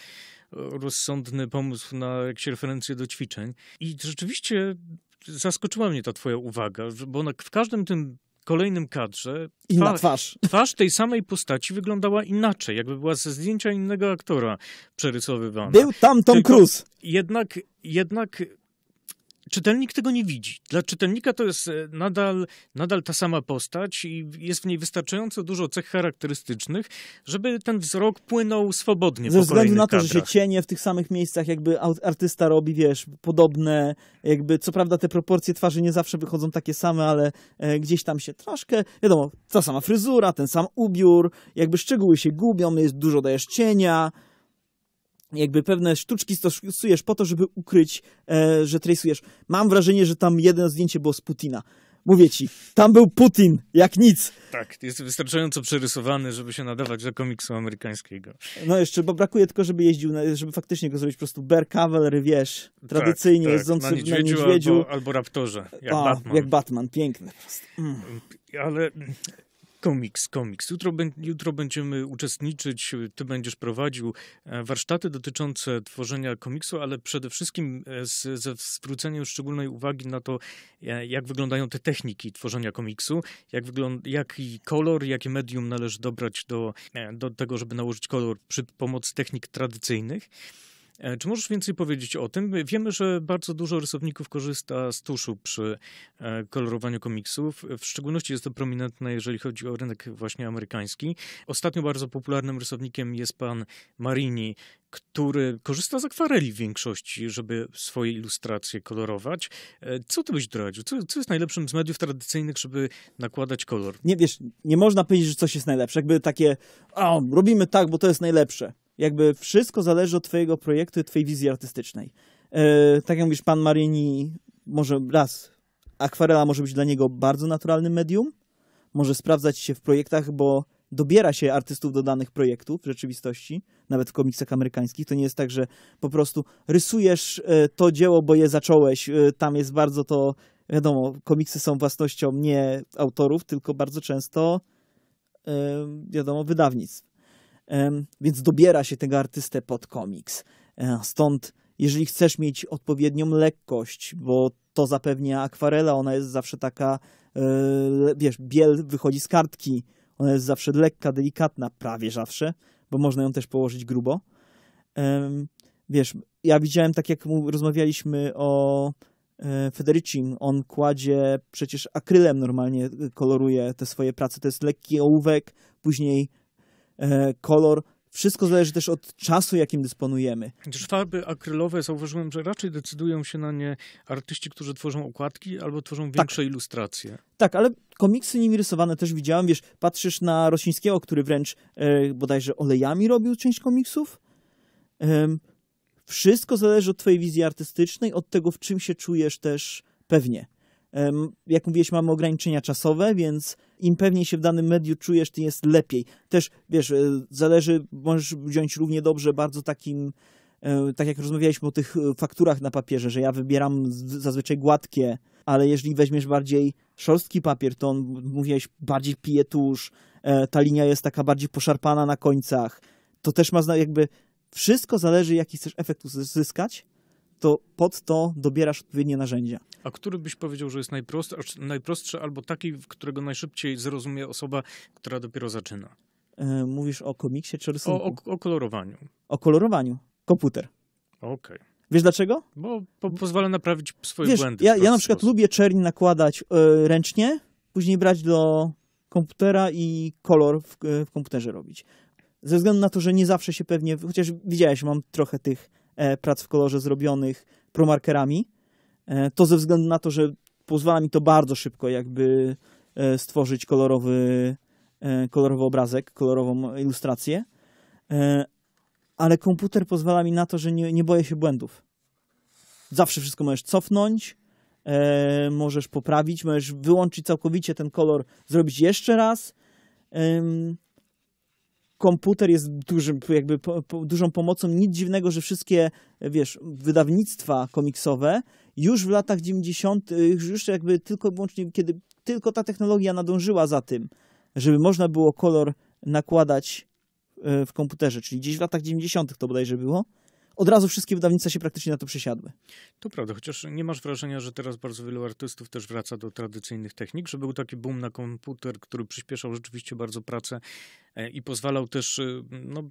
rozsądny pomysł na jakieś referencje do ćwiczeń. I rzeczywiście zaskoczyła mnie ta twoja uwaga, bo w każdym tym kolejnym kadrze Inna twarz, twarz. [laughs] Twarz tej samej postaci wyglądała inaczej, jakby była ze zdjęcia innego aktora przerysowywana. Był tam Tom Cruise. Jednak, jednak Czytelnik tego nie widzi. Dla czytelnika to jest e, nadal, nadal ta sama postać i jest w niej wystarczająco dużo cech charakterystycznych, żeby ten wzrok płynął swobodnie Ze po względu na to, kadrach. że się cienie w tych samych miejscach jakby artysta robi, wiesz, podobne, jakby co prawda te proporcje twarzy nie zawsze wychodzą takie same, ale e, gdzieś tam się troszkę, wiadomo, ta sama fryzura, ten sam ubiór, jakby szczegóły się gubią, jest dużo dajesz cienia, jakby pewne sztuczki stosujesz po to, żeby ukryć, e, że tracujesz. Mam wrażenie, że tam jedno zdjęcie było z Putina. Mówię ci, tam był Putin, jak nic. Tak, jest wystarczająco przerysowany, żeby się nadawać do komiksu amerykańskiego. No jeszcze, bo brakuje tylko, żeby jeździł, na, żeby faktycznie go zrobić po prostu bear cavalry, wiesz, tak, tradycyjnie tak, tak. jeżdżący na niedźwiedziu. Na niedźwiedziu. Albo, albo raptorze, jak A, Batman. Jak Batman, piękny po prostu. Mm. Ale Komiks, komiks. Jutro, jutro będziemy uczestniczyć, y, ty będziesz prowadził e, warsztaty dotyczące tworzenia komiksu, ale przede wszystkim e, z, ze zwróceniem szczególnej uwagi na to, e, jak wyglądają te techniki tworzenia komiksu, jak wygląd, jaki kolor, jakie medium należy dobrać do, do tego, żeby nałożyć kolor przy pomocy technik tradycyjnych. E, czy możesz więcej powiedzieć o tym? Wiemy, że bardzo dużo rysowników korzysta z tuszu przy e, kolorowaniu komiksów. W szczególności jest to prominentne, jeżeli chodzi o rynek właśnie amerykański. Ostatnio bardzo popularnym rysownikiem jest pan Marini, który korzysta z akwareli w większości, żeby swoje ilustracje kolorować. E, co ty byś doradził? Co, co, jest najlepszym z mediów tradycyjnych, żeby nakładać kolor? Nie wiesz, nie można powiedzieć, że coś jest najlepsze. Jakby takie, o, robimy tak, bo to jest najlepsze jakby wszystko zależy od twojego projektu i twojej wizji artystycznej. E, tak jak mówisz, pan Marini może raz, akwarela może być dla niego bardzo naturalnym medium, może sprawdzać się w projektach, bo dobiera się artystów do danych projektów w rzeczywistości, nawet w komiksach amerykańskich. To nie jest tak, że po prostu rysujesz e, to dzieło, bo je zacząłeś. E, tam jest bardzo to, wiadomo, komiksy są własnością nie autorów, tylko bardzo często, wiadomo, wydawnictw więc dobiera się tego artystę pod komiks. E, stąd, jeżeli chcesz mieć odpowiednią lekkość, bo to zapewnia akwarela, ona jest zawsze taka, e, wiesz, biel wychodzi z kartki, ona jest zawsze lekka, delikatna, prawie zawsze, bo można ją też położyć grubo. Wiesz, ja widziałem, tak jak rozmawialiśmy o e, Federicim, on kładzie przecież akrylem normalnie koloruje te swoje prace, to jest lekki ołówek, później E, kolor. Wszystko zależy też od czasu, jakim dysponujemy. Farby akrylowe zauważyłem, że raczej decydują się na nie artyści, którzy tworzą okładki albo tworzą tak. większe tak. ilustracje. Tak, ale komiksy nimi rysowane też widziałem. Wiesz, patrzysz na Rosińskiego, który wręcz e, bodajże olejami robił część komiksów. E, wszystko zależy od twojej wizji artystycznej, od tego, w czym się czujesz też pewnie. E, jak mówiłeś, mamy ograniczenia czasowe, więc im pewniej się w danym mediu czujesz, tym jest lepiej. Też, wiesz, e, zależy, możesz wziąć równie dobrze bardzo takim e, tak jak rozmawialiśmy o tych e, fakturach na papierze, że ja wybieram zazwyczaj gładkie, ale jeżeli weźmiesz bardziej szorstki papier, to on, mówiłeś, bardziej pije tusz, ta linia jest taka bardziej poszarpana na końcach. To też ma, jakby, wszystko zależy, jaki chcesz efekt uzyskać, to pod to dobierasz odpowiednie narzędzia. A który byś powiedział, że jest najprostszy, znaczy najprostszy albo taki, którego najszybciej zrozumie osoba, która dopiero zaczyna? Yy, mówisz o komiksie czy rysunku? O, o, o kolorowaniu. O kolorowaniu. Komputer. Okej. Okay. Wiesz dlaczego? Bo po, pozwala naprawić swoje Wiesz, błędy. Ja, ja na przykład sposób. lubię czerń nakładać yy, ręcznie, później brać do komputera i kolor w, yy, w komputerze robić. Ze względu na to, że nie zawsze się pewnie, chociaż widziałeś, mam trochę tych E, prac w kolorze zrobionych promarkerami. E, to ze względu na to, że pozwala mi to bardzo szybko jakby e, stworzyć kolorowy, kolorowy obrazek, kolorową ilustrację. Ale komputer pozwala mi na to, że nie, nie boję się błędów. Zawsze wszystko możesz cofnąć, możesz poprawić, możesz wyłączyć całkowicie ten kolor, zrobić jeszcze raz komputer jest dużym, jakby po, po, dużą pomocą. Nic dziwnego, że wszystkie, wiesz, wydawnictwa komiksowe już w latach 90., y, już jakby tylko wyłącznie, kiedy tylko ta technologia nadążyła za tym, żeby można było kolor nakładać y, w komputerze, czyli gdzieś w latach 90. to bodajże było, od razu wszystkie wydawnictwa się praktycznie na to przysiadły. To prawda, chociaż nie masz wrażenia, że teraz bardzo wielu artystów też wraca do tradycyjnych technik, że był taki boom na komputer, który przyspieszał rzeczywiście bardzo pracę e, i pozwalał też e, no,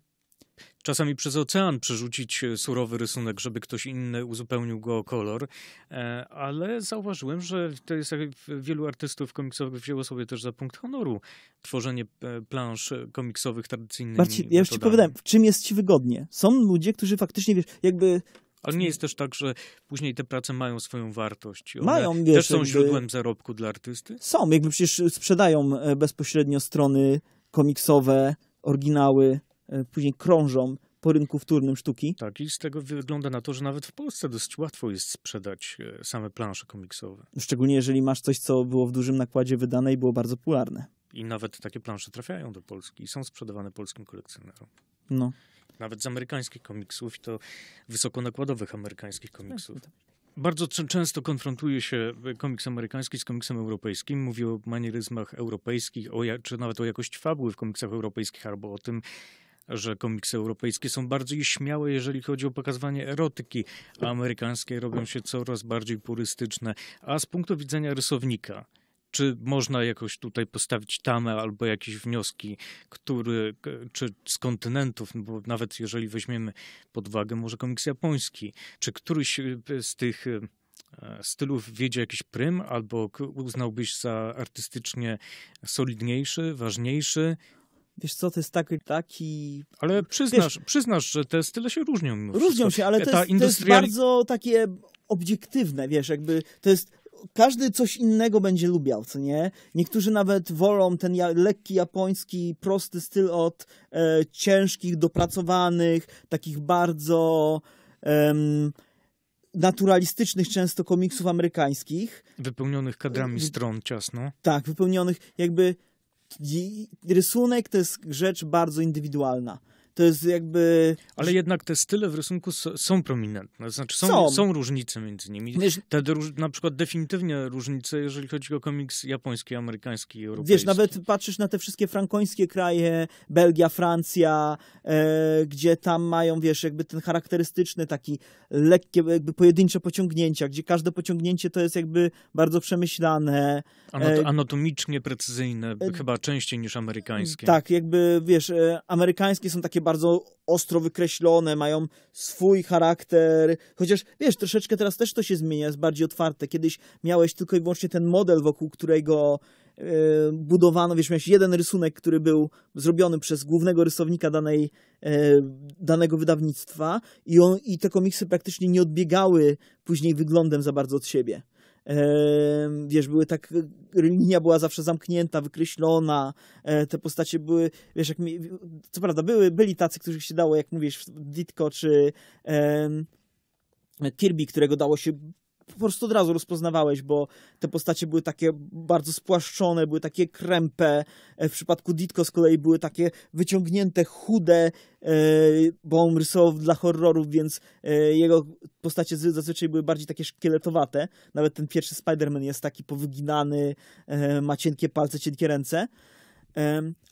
Czasami przez ocean przerzucić e, surowy rysunek, żeby ktoś inny uzupełnił go o kolor, e, ale zauważyłem, że to jest jak e, wielu artystów komiksowych wzięło sobie też za punkt honoru tworzenie plansz komiksowych tradycyjnych. Marcin, ja już ci powiedziałem, w czym jest ci wygodnie. Są ludzie, którzy faktycznie, wiesz, jakby ale nie jest też tak, że później te prace mają swoją wartość. One mają, wiesz, też są źródłem zarobku dla artysty? Są, jakby przecież sprzedają bezpośrednio strony komiksowe, oryginały E, później krążą po rynku wtórnym sztuki. Tak, i z tego wygląda na to, że nawet w Polsce dosyć łatwo jest sprzedać e, same plansze komiksowe. Szczególnie jeżeli masz coś, co było w dużym nakładzie wydane i było bardzo popularne. I nawet takie plansze trafiają do Polski i są sprzedawane polskim kolekcjonerom. No. Nawet z amerykańskich komiksów i to wysokonakładowych amerykańskich tak, komiksów. Tak. Bardzo często konfrontuje się e, komiks amerykański z komiksem europejskim. Mówi o manieryzmach europejskich, o, czy nawet o jakości fabuły w komiksach europejskich, albo o tym, że komiksy europejskie są bardziej śmiałe, jeżeli chodzi o pokazywanie erotyki, a amerykańskie robią się coraz bardziej purystyczne. A z punktu widzenia rysownika, czy można jakoś tutaj postawić tamę albo jakieś wnioski, który, czy z kontynentów, no bo nawet jeżeli weźmiemy pod uwagę może komiks japoński, czy któryś y, z tych y, e, stylów wiedzie jakiś prym albo uznałbyś za artystycznie solidniejszy, ważniejszy? Wiesz co, to jest taki... taki ale przyznasz, wiesz, przyznasz, że te style się różnią. Różnią się, ale to jest, to jest bardzo takie obiektywne, wiesz, jakby to jest każdy coś innego będzie lubiał, co nie? Niektórzy nawet wolą ten ja, lekki japoński, prosty styl od e, ciężkich, dopracowanych, takich bardzo em, naturalistycznych często komiksów amerykańskich. Wypełnionych kadrami stron ciasno. Tak, wypełnionych jakby rysunek to jest rzecz bardzo indywidualna to jest jakby... Ale jednak te style w rysunku są prominentne, znaczy są, są. są różnice między nimi. Wiesz, te na przykład definitywnie różnice, jeżeli chodzi o komiks japoński, amerykański i europejski. Wiesz, nawet patrzysz na te wszystkie frankońskie kraje, Belgia, Francja, e, gdzie tam mają, wiesz, jakby ten charakterystyczny taki lekkie, jakby pojedyncze pociągnięcia, gdzie każde pociągnięcie to jest jakby bardzo przemyślane. E, anatomicznie precyzyjne, e, chyba częściej niż amerykańskie. Tak, jakby, wiesz, e, amerykańskie są takie bardzo ostro wykreślone, mają swój charakter, chociaż wiesz, troszeczkę teraz też to się zmienia, jest bardziej otwarte. Kiedyś miałeś tylko i wyłącznie ten model, wokół którego yy, budowano, wiesz, miałeś jeden rysunek, który był zrobiony przez głównego rysownika danej, yy, danego wydawnictwa i, on, i te komiksy praktycznie nie odbiegały później wyglądem za bardzo od siebie wiesz, były tak, e, linia była zawsze zamknięta, wykreślona, e, te postacie były, wiesz, jak mi, co prawda były, byli tacy, których się dało, jak mówisz, Ditko czy Kirby, którego dało się po prostu od razu rozpoznawałeś, bo te postacie były takie bardzo spłaszczone, były takie krępe. E, w przypadku Ditko z kolei były takie wyciągnięte, chude, e, bo on rysował dla horrorów, więc e, jego postacie zazwyczaj były bardziej takie szkieletowate. Nawet ten pierwszy Spider-Man jest taki powyginany, ma cienkie palce, cienkie ręce.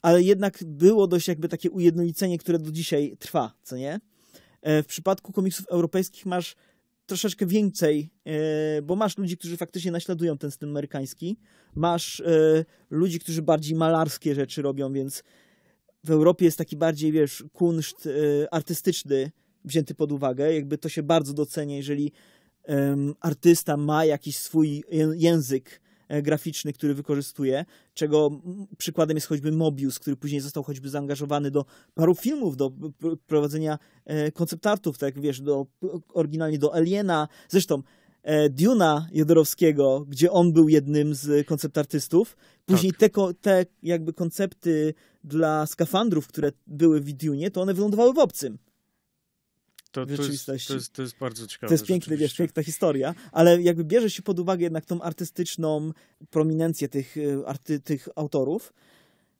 Ale jednak było dość jakby takie ujednolicenie, które do dzisiaj trwa, co nie? W przypadku komiksów europejskich masz troszeczkę więcej, e, bo masz ludzi, którzy faktycznie naśladują ten styl amerykański, masz e, ludzi, którzy bardziej malarskie rzeczy robią, więc w Europie jest taki bardziej, wiesz, kunszt e, artystyczny wzięty pod uwagę. Jakby to się bardzo docenia, jeżeli artysta ma jakiś swój język, E, graficzny, który wykorzystuje, czego przykładem jest choćby Mobius, który później został choćby zaangażowany do paru filmów, do prowadzenia e, konceptartów, tak wiesz, do, oryginalnie do Aliena, zresztą e, Duna Jodorowskiego, gdzie on był jednym z konceptartystów. Później tak. te, te jakby koncepty dla skafandrów, które były w Dunie, to one wylądowały w obcym to, rzeczywistości. Jest, to, jest, to jest bardzo ciekawe. To jest piękny, wiesz, piękna historia, ale jakby bierze się pod uwagę jednak tą artystyczną prominencję tych, y, arty, tych autorów,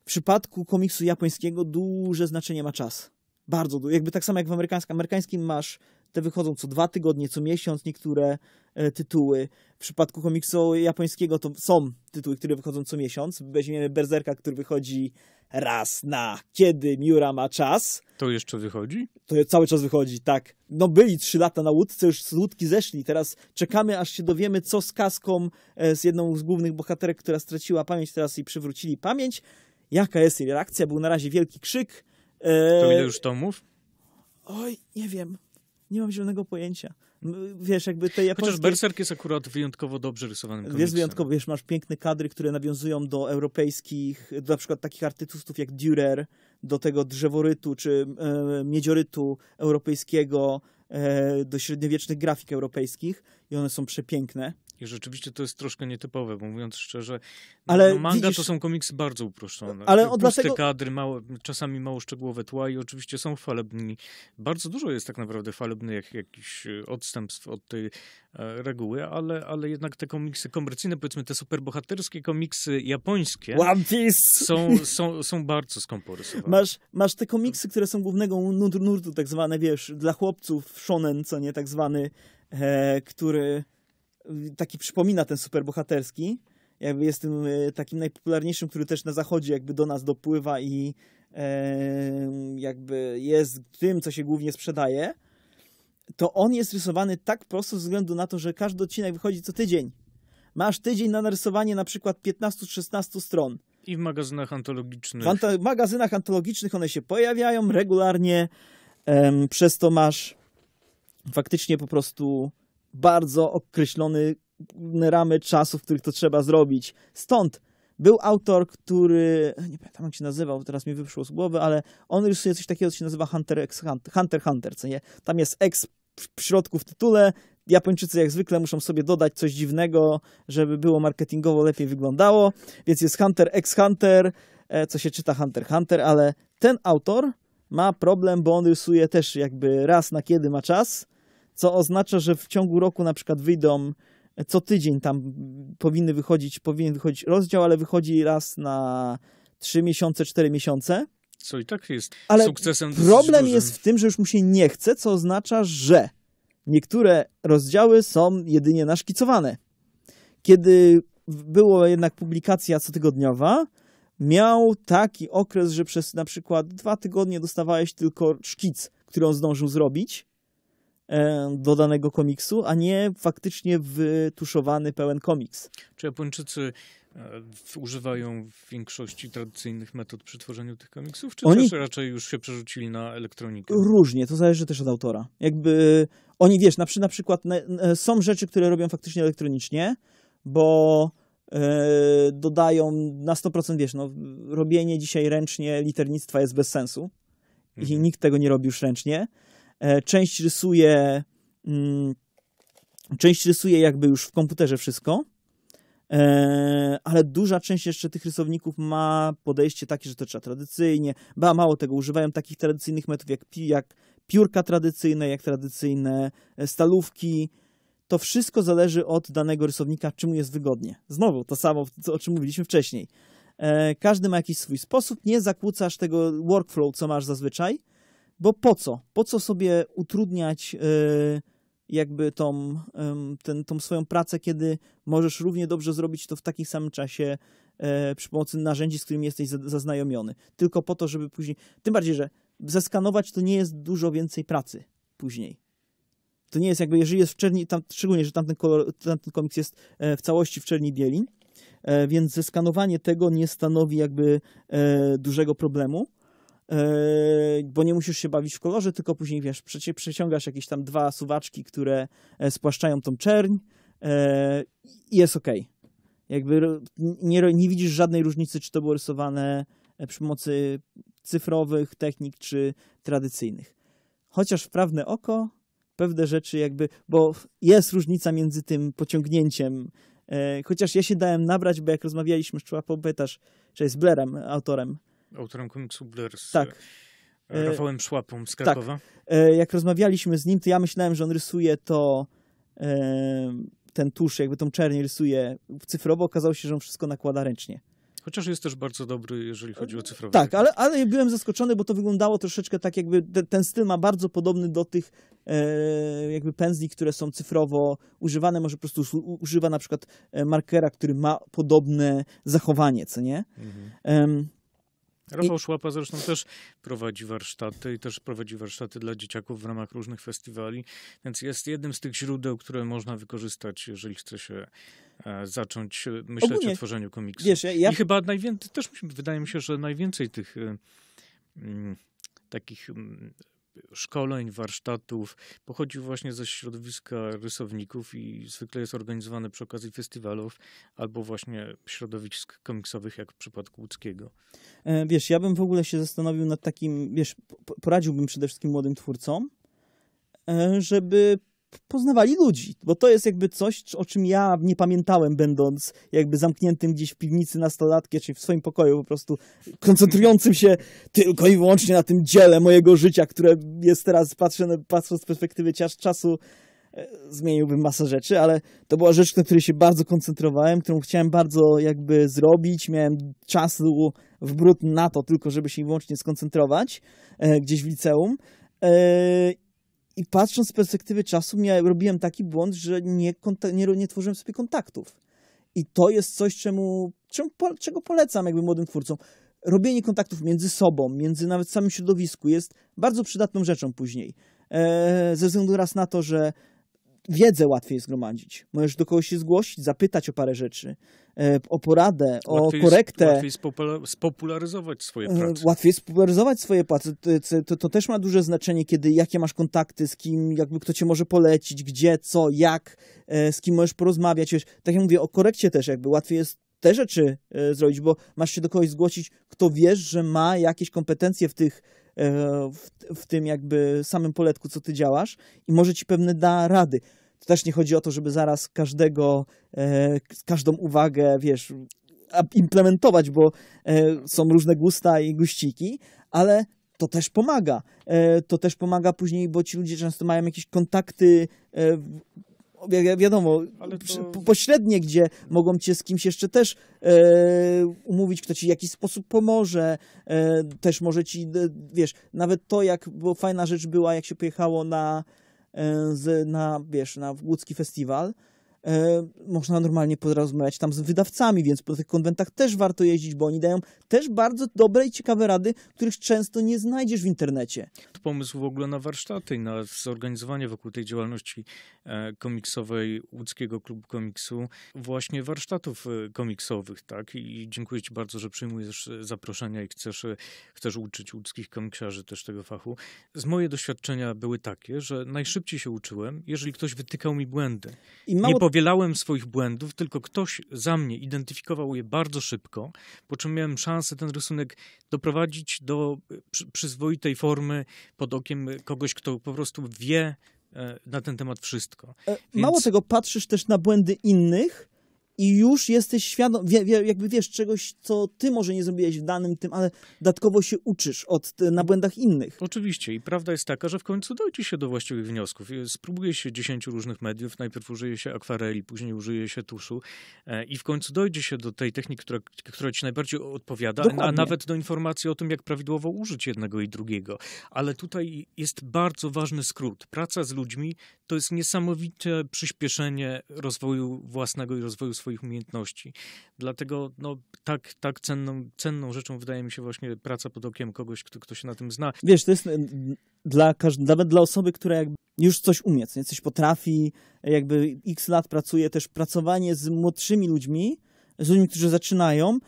w przypadku komiksu japońskiego duże znaczenie ma czas. Bardzo duże. Jakby tak samo jak w amerykańskim, amerykańskim masz te wychodzą co dwa tygodnie, co miesiąc niektóre e, tytuły. W przypadku komiksu japońskiego to są tytuły, które wychodzą co miesiąc. Weźmiemy Berserka, który wychodzi raz na kiedy Miura ma czas. To jeszcze wychodzi? To cały czas wychodzi, tak. No byli trzy lata na łódce, już z łódki zeszli. Teraz czekamy, aż się dowiemy, co z kaską, e, z jedną z głównych bohaterek, która straciła pamięć, teraz jej przywrócili pamięć. Jaka jest jej reakcja? Był na razie wielki krzyk. E, to ile już tomów? Oj, nie wiem. Nie mam zielonego pojęcia. Wiesz, jakby te japońskie... Chociaż Berserk jest akurat wyjątkowo dobrze rysowany. Jest wyjątkowo, wiesz, masz piękne kadry, które nawiązują do europejskich, do na przykład takich artystów jak Dürer, do tego drzeworytu czy e, miedziorytu europejskiego, e, do średniowiecznych grafik europejskich i one są przepiękne. I rzeczywiście to jest troszkę nietypowe, bo mówiąc szczerze, ale no manga widzisz, to są komiksy bardzo uproszczone. Ale od Puste dlatego... kadry, mało, czasami mało szczegółowe tła i oczywiście są falebni. Bardzo dużo jest tak naprawdę falebnych jak, jakichś e, odstępstw od tej e, reguły, ale, ale jednak te komiksy komercyjne, powiedzmy te superbohaterskie komiksy japońskie One Piece. Są, [laughs] są, są bardzo skomporysowane. Masz, masz te komiksy, które są głównego nurtu, nurtu tak zwane, wiesz, dla chłopców, shonen, co nie, tak zwany, e, który taki przypomina ten superbohaterski. Jakby jest tym e, takim najpopularniejszym, który też na zachodzie jakby do nas dopływa i e, jakby jest tym, co się głównie sprzedaje, to on jest rysowany tak prosto ze względu na to, że każdy odcinek wychodzi co tydzień. Masz tydzień na narysowanie na przykład 15-16 stron. I w magazynach antologicznych. W magazynach antologicznych one się pojawiają regularnie. Em, przez to masz faktycznie po prostu bardzo określone ramy czasu, w których to trzeba zrobić. Stąd był autor, który, nie pamiętam jak się nazywał, teraz mi wyszło z głowy, ale on rysuje coś takiego, co się nazywa Hunter x Hunter, Hunter, Hunter co nie? Tam jest X w środku w tytule, Japończycy jak zwykle muszą sobie dodać coś dziwnego, żeby było marketingowo lepiej wyglądało, więc jest Hunter x Hunter, e, co się czyta Hunter Hunter, ale ten autor ma problem, bo on rysuje też jakby raz na kiedy ma czas, co oznacza, że w ciągu roku na przykład wyjdą co tydzień tam powinny wychodzić, powinien wychodzić rozdział, ale wychodzi raz na 3 miesiące, 4 miesiące. Co i tak jest ale sukcesem. Problem jest w tym, że już mu się nie chce, co oznacza, że niektóre rozdziały są jedynie naszkicowane. Kiedy była jednak publikacja cotygodniowa, miał taki okres, że przez na przykład dwa tygodnie dostawałeś tylko szkic, który on zdążył zrobić E, do danego komiksu, a nie faktycznie wytuszowany pełen komiks. Czy Japończycy e, używają w większości tradycyjnych metod przy tworzeniu tych komiksów, czy oni... też raczej już się przerzucili na elektronikę? Różnie, to zależy też od autora. Jakby oni, wiesz, na, na przykład na, są rzeczy, które robią faktycznie elektronicznie, bo yy, dodają na 100%, wiesz, no, robienie dzisiaj ręcznie liternictwa jest bez sensu mhm. i nikt tego nie robi już ręcznie, E, część rysuje, mm, część rysuje jakby już w komputerze wszystko, e, ale duża część jeszcze tych rysowników ma podejście takie, że to trzeba tradycyjnie, ba mało tego, używają takich tradycyjnych metod jak, jak piórka tradycyjne, jak tradycyjne e, stalówki, to wszystko zależy od danego rysownika, czemu jest wygodnie. Znowu to samo, o czym mówiliśmy wcześniej. Każdy ma jakiś swój sposób, nie zakłócasz tego workflow, co masz zazwyczaj, bo po co? Po co sobie utrudniać e, jakby tą, ten, tą swoją pracę, kiedy możesz równie dobrze zrobić to w takim samym czasie e, przy pomocy narzędzi, z którymi jesteś zaznajomiony. Tylko po to, żeby później... Tym bardziej, że zeskanować to nie jest dużo więcej pracy później. To nie jest jakby, jeżeli jest w czerni, tam, szczególnie, że tamten, kolor, tamten komiks jest e, w całości w czerni bieli, więc zeskanowanie tego nie stanowi jakby dużego problemu bo nie musisz się bawić w kolorze, tylko później, wiesz, przeciągasz jakieś tam dwa suwaczki, które e, spłaszczają tą czerń e, i jest ok. Jakby nie, nie widzisz żadnej różnicy, czy to było rysowane e, przy pomocy cyfrowych technik, czy tradycyjnych. Chociaż prawne oko pewne rzeczy jakby, bo jest różnica między tym pociągnięciem, chociaż ja się dałem nabrać, bo jak rozmawialiśmy z Człapą czy jest Blerem, autorem, Autorem komiksu Blur z tak. E, e, Rafałem Szłapą z tak. Krakowa. Tak. Jak rozmawialiśmy z nim, to ja myślałem, że on rysuje to ten tusz, jakby tą czernię rysuje cyfrowo. Okazało się, że on wszystko nakłada ręcznie. Chociaż jest też bardzo dobry, jeżeli chodzi o cyfrowe. Tak, ale, ale byłem zaskoczony, bo to wyglądało troszeczkę tak, jakby te, ten styl ma bardzo podobny do tych e, jakby pędzli, które są cyfrowo używane. Może po prostu używa na przykład markera, który ma podobne zachowanie, co nie? Mhm. Rafał I... Szłapa zresztą też prowadzi warsztaty i też prowadzi warsztaty dla dzieciaków w ramach różnych festiwali, więc jest jednym z tych źródeł, które można wykorzystać, jeżeli chce się e, zacząć e, myśleć Ogólnie. o tworzeniu komiksów. Wiesz, ja, I chyba najwięcej, też wydaje mi się, że najwięcej tych e, mm, takich mm, szkoleń, warsztatów. Pochodził właśnie ze środowiska rysowników i zwykle jest organizowany przy okazji festiwalów albo właśnie środowisk komiksowych, jak w przypadku Łódzkiego. E, wiesz, ja bym w ogóle się zastanowił nad takim, wiesz, poradziłbym przede wszystkim młodym twórcom, e, żeby poznawali ludzi, bo to jest jakby coś, o czym ja nie pamiętałem, będąc jakby zamkniętym gdzieś w piwnicy nastolatkiem, czy w swoim pokoju po prostu, koncentrującym się tylko i wyłącznie na tym dziele mojego życia, które jest teraz, patrzę, patrząc z perspektywy czasu, e, zmieniłbym masę rzeczy, ale to była rzecz, na której się bardzo koncentrowałem, którą chciałem bardzo jakby zrobić, miałem czasu w brud na to tylko, żeby się wyłącznie skoncentrować e, gdzieś w liceum e, i patrząc z perspektywy czasu, ja robiłem taki błąd, że nie, nie, nie tworzyłem sobie kontaktów. I to jest coś, czemu, czemu, czego polecam jakby młodym twórcom. Robienie kontaktów między sobą, między nawet samym środowisku jest bardzo przydatną rzeczą później. E, ze względu raz na to, że wiedzę łatwiej zgromadzić. Możesz do kogoś się zgłosić, zapytać o parę rzeczy, e, o poradę, łatwiej, o korektę. Łatwiej spopularyzować swoje e, prace. Łatwiej spopularyzować swoje prace. To, to, to, też ma duże znaczenie, kiedy jakie masz kontakty, z kim, jakby kto cię może polecić, gdzie, co, jak, e, z kim możesz porozmawiać. Wiesz, tak jak mówię, o korekcie też jakby łatwiej jest te rzeczy zrobić, bo masz się do kogoś zgłosić, kto wiesz, że ma jakieś kompetencje w tych E, w, w tym jakby samym poletku, co ty działasz i może ci pewne da rady. To też nie chodzi o to, żeby zaraz każdego, e, każdą uwagę, wiesz, implementować, bo e, są różne gusta i guściki, ale to też pomaga. To też pomaga później, bo ci ludzie często mają jakieś kontakty wi wiadomo, to... pośrednie, gdzie mogą cię z kimś jeszcze też e, umówić, kto ci w jakiś sposób pomoże, e, też może ci, wiesz, nawet to, jak, bo fajna rzecz była, jak się pojechało na, e, z, na wiesz, na Łódzki Festiwal, e, można normalnie porozmawiać tam z wydawcami, więc po tych konwentach też warto jeździć, bo oni dają też bardzo dobre i ciekawe rady, których często nie znajdziesz w internecie. To pomysł w ogóle na warsztaty, na zorganizowanie wokół tej działalności e, komiksowej Łódzkiego Klubu Komiksu właśnie warsztatów e, komiksowych, tak? I dziękuję Ci bardzo, że przyjmujesz e, zaproszenia i chcesz, chcesz uczyć łódzkich komiksiarzy też tego fachu. Z moje doświadczenia były takie, że najszybciej się uczyłem, jeżeli ktoś wytykał mi błędy. I mało powielałem swoich błędów, tylko ktoś za mnie identyfikował je bardzo szybko, po czym miałem szansę ten rysunek doprowadzić do e, przyzwoitej formy pod okiem kogoś, kto po prostu wie e, na ten temat wszystko. E, Więc... Mało tego, patrzysz też na błędy innych i już jesteś świadom, wie, wie, jakby wiesz czegoś, co ty może nie zrobiłeś w danym tym, ale dodatkowo się uczysz od, e, na błędach innych. Oczywiście i prawda jest taka, że w końcu dojdzie się do właściwych wniosków. E, spróbuje się dziesięciu różnych mediów, najpierw użyje się akwareli, później użyje się tuszu e, i w końcu dojdzie się do tej techniki, która, która ci najbardziej odpowiada, Dokładnie. a nawet do informacji o tym, jak prawidłowo użyć jednego i drugiego. Ale tutaj jest bardzo ważny skrót. Praca z ludźmi to jest niesamowite przyspieszenie rozwoju własnego i rozwoju swoich umiejętności. Dlatego no, tak, tak cenną, cenną rzeczą wydaje mi się właśnie praca pod okiem kogoś, kto, kto się na tym zna. Wiesz, to jest e, dla każdego, nawet dla osoby, która jakby już coś umie, coś potrafi, jakby x lat pracuje, też pracowanie z młodszymi ludźmi, z ludźmi, którzy zaczynają,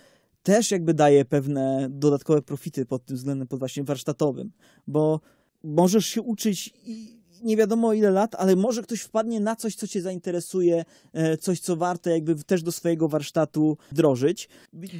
też jakby daje pewne dodatkowe profity pod tym względem, pod właśnie warsztatowym, bo możesz się uczyć i nie wiadomo ile lat, ale może ktoś wpadnie na coś, co cię zainteresuje, e, coś, co warto jakby też do swojego warsztatu drożyć.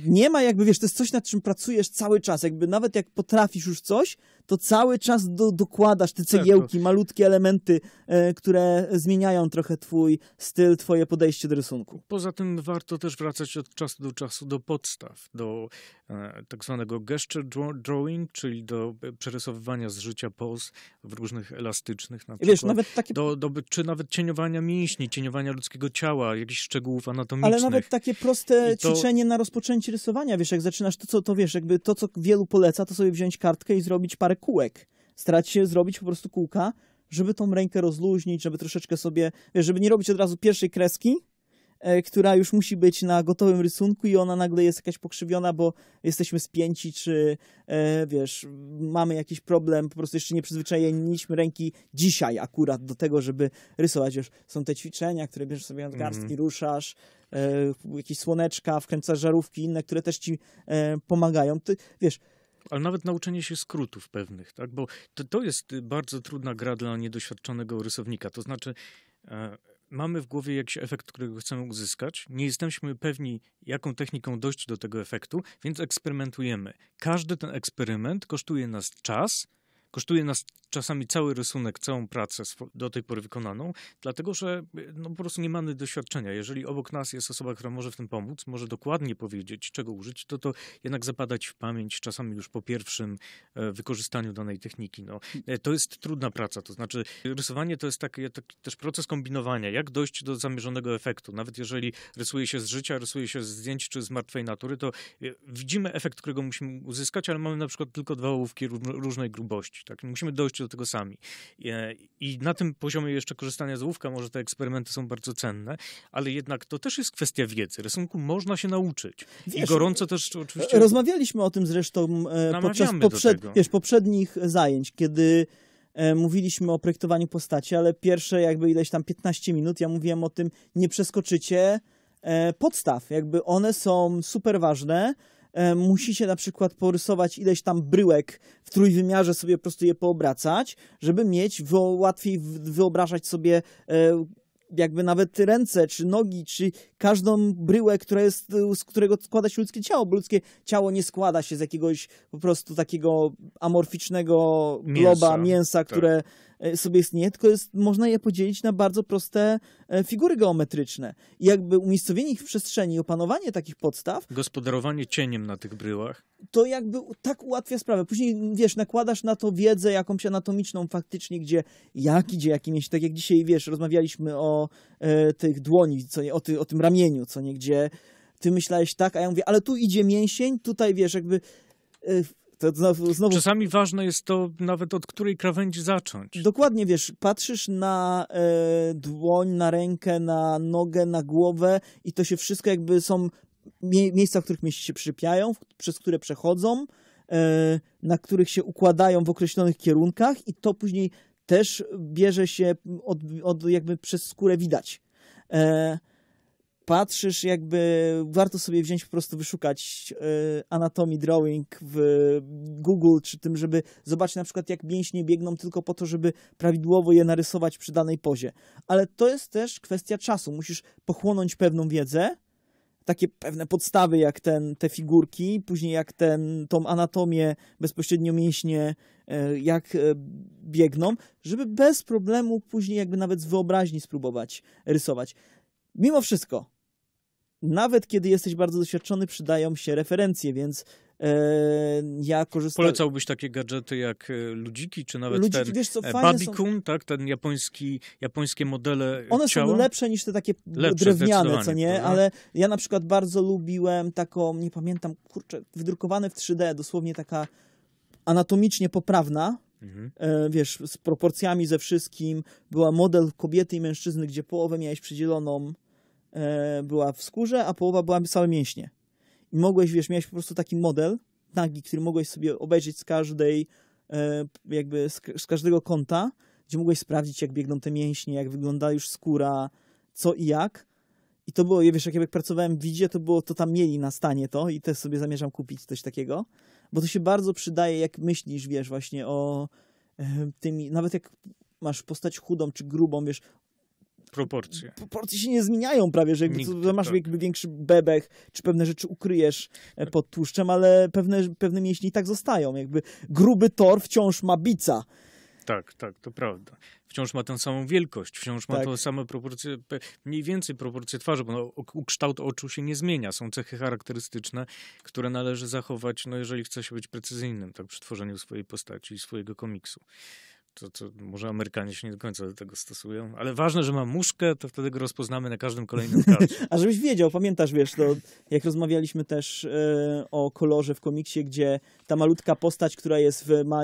Nie ma jakby, wiesz, to jest coś, nad czym pracujesz cały czas, jakby nawet jak potrafisz już coś, to cały czas do, dokładasz te cegiełki, malutkie elementy, e, które zmieniają trochę twój styl, twoje podejście do rysunku. Poza tym warto też wracać od czasu do czasu do podstaw, do e, tak zwanego gesture drawing, czyli do e, przerysowywania z życia poz w różnych elastycznych na przykład. Wiesz, nawet takie... do, do, czy nawet cieniowania mięśni, cieniowania ludzkiego ciała, jakichś szczegółów anatomicznych. Ale nawet takie proste to... ćwiczenie na rozpoczęcie rysowania, wiesz, jak zaczynasz to, co to wiesz, jakby to, co wielu poleca, to sobie wziąć kartkę i zrobić parę parę kółek. Starać się zrobić po prostu kółka, żeby tą rękę rozluźnić, żeby troszeczkę sobie, wiesz, żeby nie robić od razu pierwszej kreski, e, która już musi być na gotowym rysunku i ona nagle jest jakaś pokrzywiona, bo jesteśmy spięci, czy e, wiesz, mamy jakiś problem, po prostu jeszcze nie przyzwyczailiśmy ręki dzisiaj akurat do tego, żeby rysować. Wiesz, są te ćwiczenia, które bierzesz sobie od garstki, mm ruszasz, e, jakieś słoneczka, wkręcasz żarówki inne, które też ci pomagają. Ty, wiesz, ale nawet nauczenie się skrótów pewnych, tak? bo to, to jest bardzo trudna gra dla niedoświadczonego rysownika. To znaczy, e, mamy w głowie jakiś efekt, którego chcemy uzyskać, nie jesteśmy pewni, jaką techniką dojść do tego efektu, więc eksperymentujemy. Każdy ten eksperyment kosztuje nas czas, kosztuje nas czasami cały rysunek, całą pracę do tej pory wykonaną, dlatego że y, no, po prostu nie mamy doświadczenia. Jeżeli obok nas jest osoba, która może w tym pomóc, może dokładnie powiedzieć, czego użyć, to to jednak zapadać w pamięć czasami już po pierwszym e, wykorzystaniu danej techniki. No, e, to jest trudna praca, to znaczy rysowanie to jest taki, taki też proces kombinowania, jak dojść do zamierzonego efektu. Nawet jeżeli rysuje się z życia, rysuje się z zdjęć czy z martwej natury, to e, widzimy efekt, którego musimy uzyskać, ale mamy na przykład tylko dwa ołówki różnej grubości. Tak? Musimy dojść do tego sami. E, I na tym poziomie jeszcze korzystania z ołówka może te eksperymenty są bardzo cenne, ale jednak to też jest kwestia wiedzy. Rysunku można się nauczyć. Wiesz, I gorąco też oczywiście... Rozmawialiśmy o tym zresztą e, podczas poprzed... wiesz, poprzednich zajęć, kiedy e, mówiliśmy o projektowaniu postaci, ale pierwsze jakby ileś tam 15 minut ja mówiłem o tym, nie przeskoczycie podstaw, jakby one są super ważne, E, musicie na przykład porysować ileś tam bryłek w trójwymiarze, sobie po prostu je poobracać, żeby mieć łatwiej wyobrażać sobie e, jakby nawet ręce, czy nogi, czy każdą bryłę, która jest, e, z którego składa się ludzkie ciało, bo ludzkie ciało nie składa się z jakiegoś po prostu takiego amorficznego globa mięsa, mięsa tak. które tak. E, sobie istnieje, tylko jest, można je podzielić na bardzo proste e, figury geometryczne. I jakby umiejscowienie ich w przestrzeni, opanowanie takich podstaw. Gospodarowanie cieniem na tych bryłach. To jakby tak ułatwia sprawę. Później, wiesz, nakładasz na to wiedzę jakąś anatomiczną faktycznie, gdzie jak idzie, jaki mięsień Tak jak dzisiaj, wiesz, rozmawialiśmy o e, tych dłoni, co nie, o, ty, o tym ramieniu, co nie, gdzie ty myślałeś tak, a ja mówię, ale tu idzie mięsień, tutaj, wiesz, jakby e, to znowu, znowu... Czasami ważne jest to nawet od której krawędzi zacząć. Dokładnie, wiesz, patrzysz na e, dłoń, na rękę, na nogę, na głowę i to się wszystko jakby są mie miejsca, w których mieści się przypiają, przez które przechodzą, e, na których się układają w określonych kierunkach i to później też bierze się od, od jakby przez skórę widać. E, patrzysz, jakby warto sobie wziąć po prostu, wyszukać y, drawing w Google, czy tym, żeby zobaczyć na przykład, jak mięśnie biegną tylko po to, żeby prawidłowo je narysować przy danej pozie. Ale to jest też kwestia czasu. Musisz pochłonąć pewną wiedzę, takie pewne podstawy, jak ten, te figurki, później jak ten, tą anatomię, bezpośrednio mięśnie, e, jak e, biegną, żeby bez problemu później jakby nawet z wyobraźni spróbować rysować. Mimo wszystko, nawet kiedy jesteś bardzo doświadczony, przydają się referencje, więc e, ja korzystałem... Polecałbyś takie gadżety jak e, ludziki, czy nawet ludziki, ten wiesz co, e, Babikun, są... tak? Ten japoński, japońskie modele One ciała? są lepsze niż te takie lepsze, drewniane, co nie? Ale ja na przykład bardzo lubiłem taką, nie pamiętam, kurczę, wydrukowane w 3D, dosłownie taka anatomicznie poprawna, Mhm. Wiesz, z proporcjami ze wszystkim. Była model kobiety i mężczyzny, gdzie połowę miałeś przydzieloną E, była w skórze, a połowa była całe mięśnie. I mogłeś, wiesz, miałeś po prostu taki model nagi, który mogłeś sobie obejrzeć z każdej, e, jakby z, każdego kąta, gdzie mogłeś sprawdzić, jak biegną te mięśnie, jak wygląda już skóra, co i jak. I to było, wiesz, jak, jak pracowałem w widzie, to było, to tam mieli na stanie to i też sobie zamierzam kupić coś takiego, bo to się bardzo przydaje, jak myślisz, wiesz, właśnie o e, tym, nawet jak masz postać chudą czy grubą, wiesz, proporcje. Proporcje się nie zmieniają prawie, że jakby to, masz tak. jakby większy bebek, czy pewne rzeczy ukryjesz e, pod tłuszczem, ale pewne, pewne mięśnie i tak zostają. Jakby gruby tor wciąż ma bica. Tak, tak, to prawda. Wciąż ma tę samą wielkość, wciąż ma tak. same proporcje, mniej więcej proporcje twarzy, bo no, kształt oczu się nie zmienia. Są cechy charakterystyczne, które należy zachować, no, jeżeli chce się być precyzyjnym tak, przy tworzeniu swojej postaci i swojego komiksu to, to może Amerykanie się nie do końca do tego stosują, ale ważne, że ma muszkę, to wtedy go rozpoznamy na każdym kolejnym [laughs] karcie. A żebyś wiedział, pamiętasz, wiesz, to jak rozmawialiśmy też yy, o kolorze w komiksie, gdzie ta malutka postać, która jest w, ma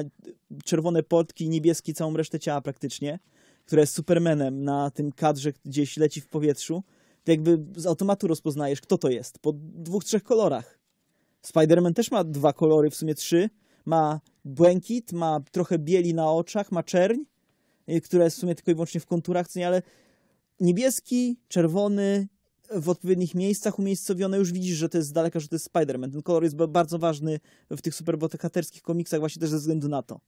czerwone portki, niebieski, całą resztę ciała praktycznie, która jest Supermanem na tym kadrze, gdzieś leci w powietrzu, to jakby z automatu rozpoznajesz, kto to jest, po dwóch, trzech kolorach. Spider-Man też ma dwa kolory, w sumie trzy, ma błękit, ma trochę bieli na oczach, ma czerń, y, która jest w sumie tylko i wyłącznie w konturach, co nie, ale niebieski, czerwony, w odpowiednich miejscach umiejscowione, już widzisz, że to jest z daleka, że to jest Spider-Man. Ten kolor jest bardzo ważny w tych superbohaterskich komiksach właśnie też ze względu na to.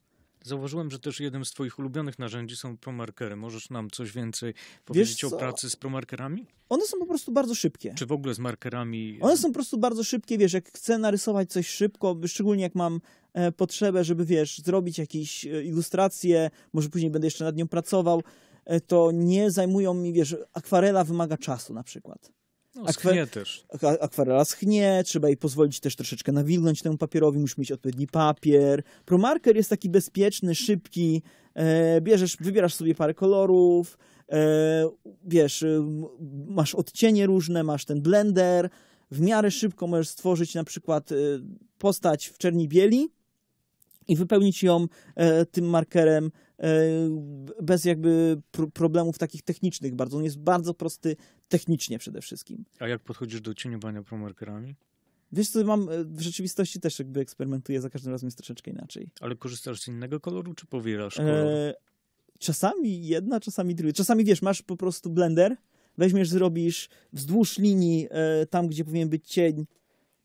Zauważyłem, że też jednym z Twoich ulubionych narzędzi są promarkery. Możesz nam coś więcej powiedzieć o pracy z promarkerami? One są po prostu bardzo szybkie. Czy w ogóle z markerami? One są po prostu bardzo szybkie, wiesz, jak chcę narysować coś szybko, szczególnie jak mam e, potrzebę, żeby, wiesz, zrobić jakieś e, może później będę jeszcze nad nią pracował, e, to nie zajmują mi, wiesz, akwarela wymaga czasu na przykład. No, Akwe... też. Akwarela schnie, trzeba jej pozwolić też troszeczkę nawilgnąć temu papierowi, musi mieć odpowiedni papier. Promarker jest taki bezpieczny, szybki, e, bierzesz, wybierasz sobie parę kolorów, e, wiesz, y, masz odcienie różne, masz ten blender, w miarę szybko możesz stworzyć na przykład y, postać w czerni bieli, i wypełnić ją e, tym markerem e, bez jakby pr problemów takich technicznych bardzo. On jest bardzo prosty technicznie przede wszystkim. A jak podchodzisz do cieniowania promarkerami? Wiesz co, mam e, w rzeczywistości też jakby eksperymentuję, za każdym razem jest troszeczkę inaczej. Ale korzystasz z innego koloru, czy powielasz e, kolor? czasami jedna, czasami druga. Czasami wiesz, masz po prostu blender, weźmiesz, zrobisz wzdłuż linii, e, tam gdzie powinien być cień,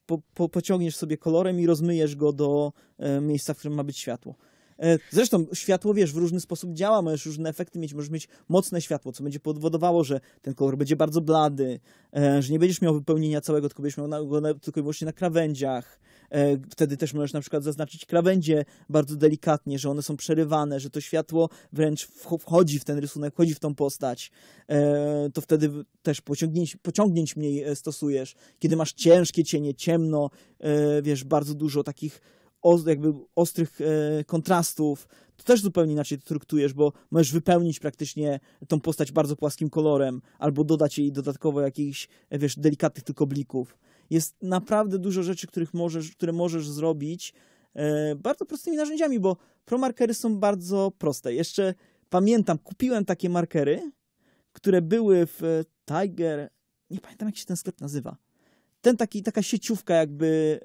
po, po, pociągniesz sobie kolorem i rozmyjesz go do e, miejsca, w którym ma być światło. E, zresztą światło, wiesz, w różny sposób działa, możesz różne efekty mieć, możesz mieć mocne światło, co będzie powodowało, że ten kolor będzie bardzo blady, e, że nie będziesz miał wypełnienia całego, tylko będziesz miał na, tylko i wyłącznie na krawędziach. E, wtedy też możesz na przykład zaznaczyć krawędzie bardzo delikatnie, że one są przerywane, że to światło wręcz wchodzi w ten rysunek, wchodzi w tą postać. To wtedy też pociągnięć, pociągnięć mniej stosujesz. Kiedy masz ciężkie cienie, ciemno, wiesz, bardzo dużo takich jakby ostrych e, kontrastów, to też zupełnie inaczej to traktujesz, bo możesz wypełnić praktycznie tą postać bardzo płaskim kolorem, albo dodać jej dodatkowo jakichś, e, wiesz, delikatnych tylko blików. Jest naprawdę dużo rzeczy, których możesz, które możesz zrobić e, bardzo prostymi narzędziami, bo promarkery są bardzo proste. Jeszcze pamiętam, kupiłem takie markery, które były w Tiger, nie pamiętam jak się ten sklep nazywa, ten taki, taka sieciówka jakby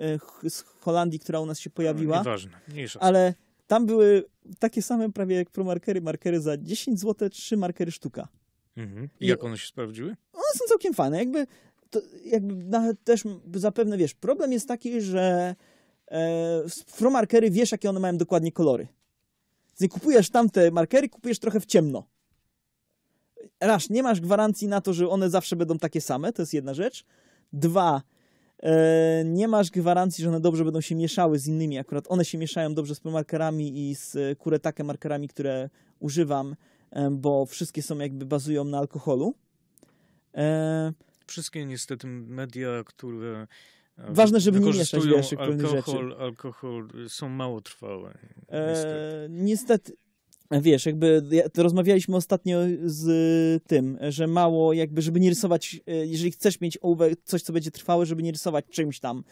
e, z Holandii, która u nas się no, pojawiła. Nieważne, mniejsza. Ale tam były takie same prawie jak promarkery, markery za 10 zł, 3 markery sztuka. Mhm. I jak one się sprawdziły? One są całkiem fajne. Jakby, to, jakby nawet też zapewne wiesz, problem jest taki, że e, promarkery wiesz, jakie one mają dokładnie kolory. Nie kupujesz tamte markery, kupujesz trochę w ciemno. Raz, nie masz gwarancji na to, że one zawsze będą takie same, to jest jedna rzecz. Dwa, e, nie masz gwarancji, że one dobrze będą się mieszały z innymi. Akurat one się mieszają dobrze z promarkerami i z e, kuretakę markerami, które używam, e, bo wszystkie są jakby bazują na alkoholu. Wszystkie niestety media, które Ważne, żeby nie mieszać wiesz, alkohol, rzeczy. alkohol są mało trwałe. Niestety. E, niestety wiesz, jakby rozmawialiśmy ostatnio z tym, że mało jakby, żeby nie rysować, e, jeżeli chcesz mieć ołówek, coś, co będzie trwałe, żeby nie rysować czymś tam,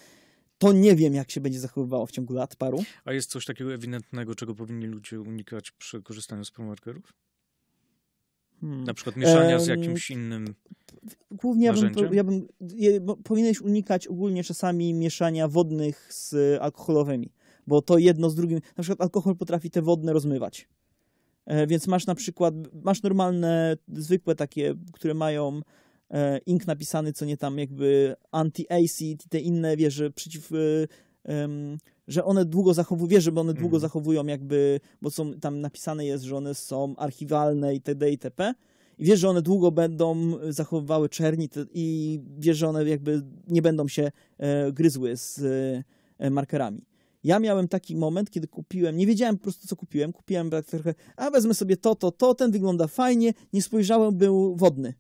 to nie wiem, jak się będzie zachowywało w ciągu lat paru. A jest coś takiego ewidentnego, czego powinni ludzie unikać przy korzystaniu z promarkerów? Hmm. Na przykład mieszania z jakimś innym. Głównie ja bym, ja bym, powinieneś unikać ogólnie czasami mieszania wodnych z alkoholowymi, bo to jedno z drugim. Na przykład alkohol potrafi te wodne rozmywać. E, więc masz na przykład, masz normalne, zwykłe takie, które mają e, ink napisany, co nie tam jakby anti-ACID i te inne, wiesz, przeciw... E, że one długo zachowują, wiesz, bo one długo mhm. zachowują jakby, bo są, tam napisane jest, że one są archiwalne itd. itp. I wiesz, że one długo będą zachowywały czerni i wiesz, że one jakby nie będą się gryzły z markerami. Ja miałem taki moment, kiedy kupiłem, nie wiedziałem po prostu co kupiłem, kupiłem trochę, a wezmę sobie to, to, to, ten wygląda fajnie, nie spojrzałem, był wodny.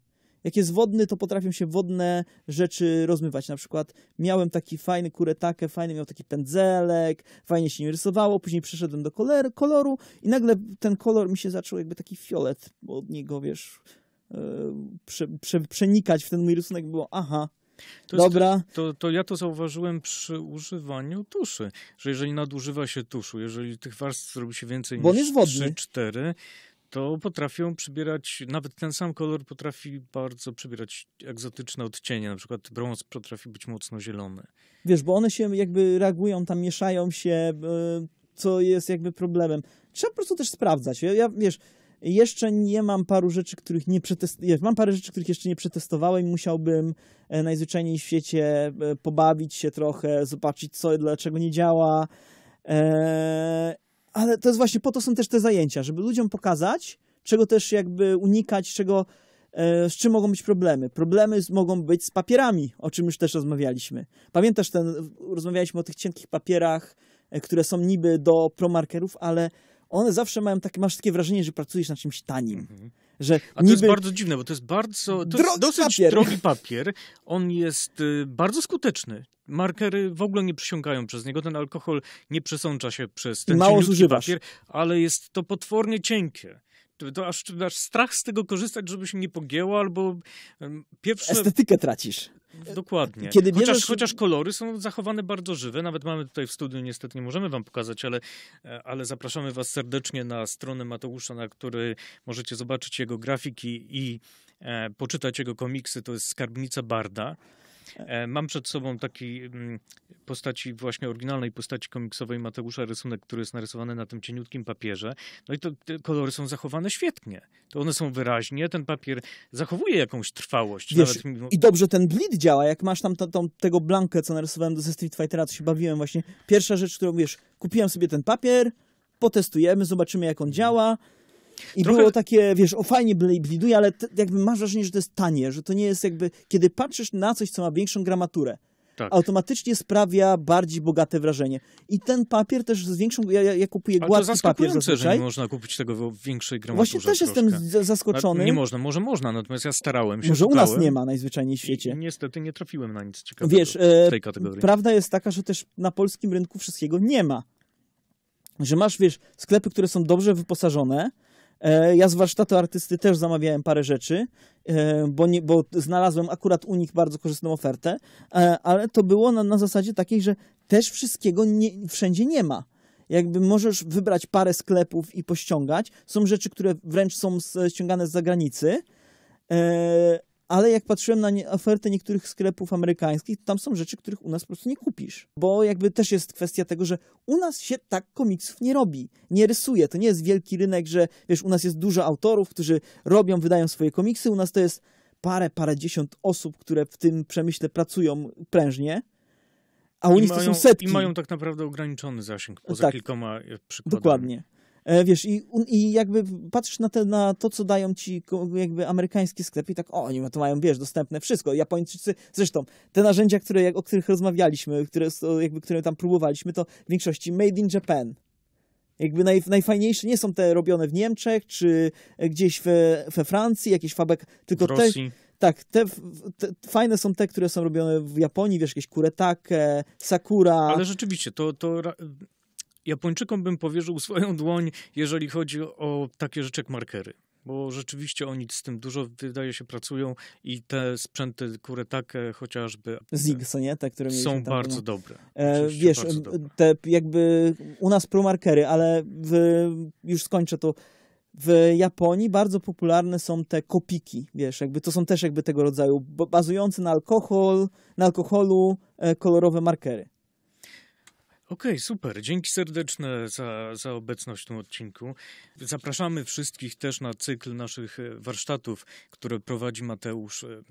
Jak jest wodny, to potrafią się wodne rzeczy rozmywać. Na przykład miałem taki fajny kuretakę, fajny miał taki pędzelek, fajnie się nie rysowało, później przeszedłem do kolor, koloru i nagle ten kolor mi się zaczął jakby taki fiolet od niego, wiesz, yy, prze, prze, przenikać w ten mój rysunek. Było, aha, to Dobra. Jest, to, to ja to zauważyłem przy używaniu tuszy, że jeżeli nadużywa się tuszu, jeżeli tych warstw robi się więcej Bo niż 3-4, to potrafią przybierać, nawet ten sam kolor potrafi bardzo przybierać egzotyczne odcienie. Na przykład brąz potrafi być mocno zielony. Wiesz, bo one się jakby reagują, tam mieszają się, e, co jest jakby problemem. Trzeba po prostu też sprawdzać. Ja, ja wiesz, jeszcze nie mam paru rzeczy, których nie przetestowałem. Mam parę rzeczy, których jeszcze nie przetestowałem. Musiałbym e, najzwyczajniej w świecie e, pobawić się trochę, zobaczyć co i dlaczego nie działa. E, ale to jest właśnie po to są też te zajęcia, żeby ludziom pokazać, czego też jakby unikać, czego, z czym mogą być problemy. Problemy mogą być z papierami, o czym już też rozmawialiśmy. Pamiętasz ten, rozmawialiśmy o tych cienkich papierach, które są niby do promarkerów, ale one zawsze mają takie, masz takie wrażenie, że pracujesz na czymś tanim. Mhm. Że A to jest bardzo dziwne, bo to jest bardzo, to jest dosyć papier. drogi papier. On jest y, bardzo skuteczny. Markery w ogóle nie przysiągają przez niego, ten alkohol nie przesącza się przez ten Mało zużywasz. papier, ale jest to potwornie cienkie to aż, aż strach z tego korzystać, żebyś nie pogięło, albo pierwsze... Estetykę tracisz. Dokładnie. Kiedy chociaż, bierzesz... chociaż kolory są zachowane bardzo żywe. Nawet mamy tutaj w studiu, niestety nie możemy wam pokazać, ale, e, ale zapraszamy was serdecznie na stronę Mateusza, na której możecie zobaczyć jego grafiki i e, poczytać jego komiksy. To jest Skarbnica Barda. E, mam przed sobą taki mm, postaci, właśnie oryginalnej postaci komiksowej Mateusza rysunek, który jest narysowany na tym cieniutkim papierze. No i to te kolory są zachowane świetnie. To one są wyraźnie, ten papier zachowuje jakąś trwałość. Wiesz, mimo... I dobrze ten blit działa, jak masz tam tą, tego blankę, co narysowałem ze Street Fightera, to się bawiłem właśnie. Pierwsza rzecz, którą wiesz, kupiłem sobie ten papier, potestujemy, zobaczymy jak on działa. I Trochę... było takie, wiesz, o fajnie bliduje, ale jakby masz wrażenie, że to jest tanie, że to nie jest jakby, kiedy patrzysz na coś, co ma większą gramaturę, tak. automatycznie sprawia bardziej bogate wrażenie. I ten papier też z większą, ja, ja kupuję Ale gładki papier zazwyczaj. że nie można kupić tego w większej gramaturze. Właśnie też troszkę. jestem zaskoczony. Nie można, może można, natomiast ja starałem się. Może szukałem. u nas nie ma najzwyczajniej w świecie. I niestety nie trafiłem na nic ciekawego Wiesz, w tej e, kategorii. Prawda jest taka, że też na polskim rynku wszystkiego nie ma. Że masz, wiesz, sklepy, które są dobrze wyposażone, E, ja z warsztatu artysty też zamawiałem parę rzeczy, e, bo, nie, bo znalazłem akurat u nich bardzo korzystną ofertę, e, ale to było na, na zasadzie takiej, że też wszystkiego nie, wszędzie nie ma jakby możesz wybrać parę sklepów i pościągać. Są rzeczy, które wręcz są ściągane z zagranicy, ale jak patrzyłem na nie, ofertę niektórych sklepów amerykańskich, to tam są rzeczy, których u nas po prostu nie kupisz. Bo jakby też jest kwestia tego, że u nas się tak komiksów nie robi, nie rysuje. To nie jest wielki rynek, że wiesz, u nas jest dużo autorów, którzy robią, wydają swoje komiksy. U nas to jest parę, parę dziesiąt osób, które w tym przemyśle pracują prężnie. A u nich to mają, są setki. I mają tak naprawdę ograniczony zasięg poza tak, kilkoma przykładami. Dokładnie. E, wiesz, i, i jakby patrzysz na, te, na to, co dają ci jakby amerykańskie sklepy i tak, o, oni to mają, wiesz, dostępne wszystko. Japończycy, zresztą te narzędzia, które, jak, o których rozmawialiśmy, które, jakby, które tam próbowaliśmy, to w większości made in Japan. Jakby naj, najfajniejsze nie są te robione w Niemczech, czy gdzieś we, we Francji, jakieś fabek, tylko w Rosji. te... Tak, te, te, fajne są te, które są robione w Japonii, wiesz, jakieś kuretake, sakura. Ale rzeczywiście, to, to Japończykom bym powierzył [laughs] swoją dłoń, jeżeli chodzi o takie rzeczy jak markery bo rzeczywiście oni z tym dużo, wydaje się, pracują i te sprzęty Kuretake chociażby... E, Zigso, nie? Te, które Są bardzo no. dobre. E, wiesz, bardzo dobre. te jakby u nas promarkery, ale w, już skończę to. W Japonii bardzo popularne są te kopiki, wiesz, jakby to są też jakby tego rodzaju, bazujące na alkohol, na alkoholu e, kolorowe markery. Okej, okay, super. Dzięki serdeczne za, za obecność w tym odcinku. Zapraszamy wszystkich też na cykl naszych e, warsztatów, które prowadzi Mateusz e,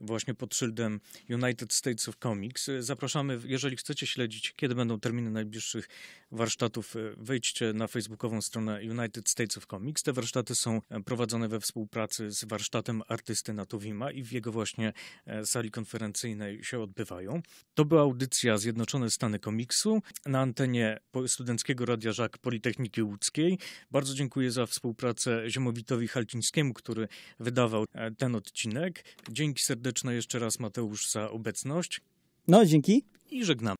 właśnie pod szyldem United States of Comics. Zapraszamy, jeżeli chcecie śledzić, kiedy będą terminy najbliższych warsztatów, e, wejdźcie na facebookową stronę United States of Comics. Te warsztaty są e, prowadzone we współpracy z warsztatem artysty Natowima i w jego właśnie e, sali konferencyjnej się odbywają. To była audycja Zjednoczone Stany Komiksu na antenie Studenckiego Radia Żak Politechniki Łódzkiej. Bardzo dziękuję za współpracę Ziemowitowi Halcińskiemu, który wydawał ten odcinek. Dzięki serdecznie serdeczne jeszcze raz Mateusz za obecność. No, dzięki. I żegnam.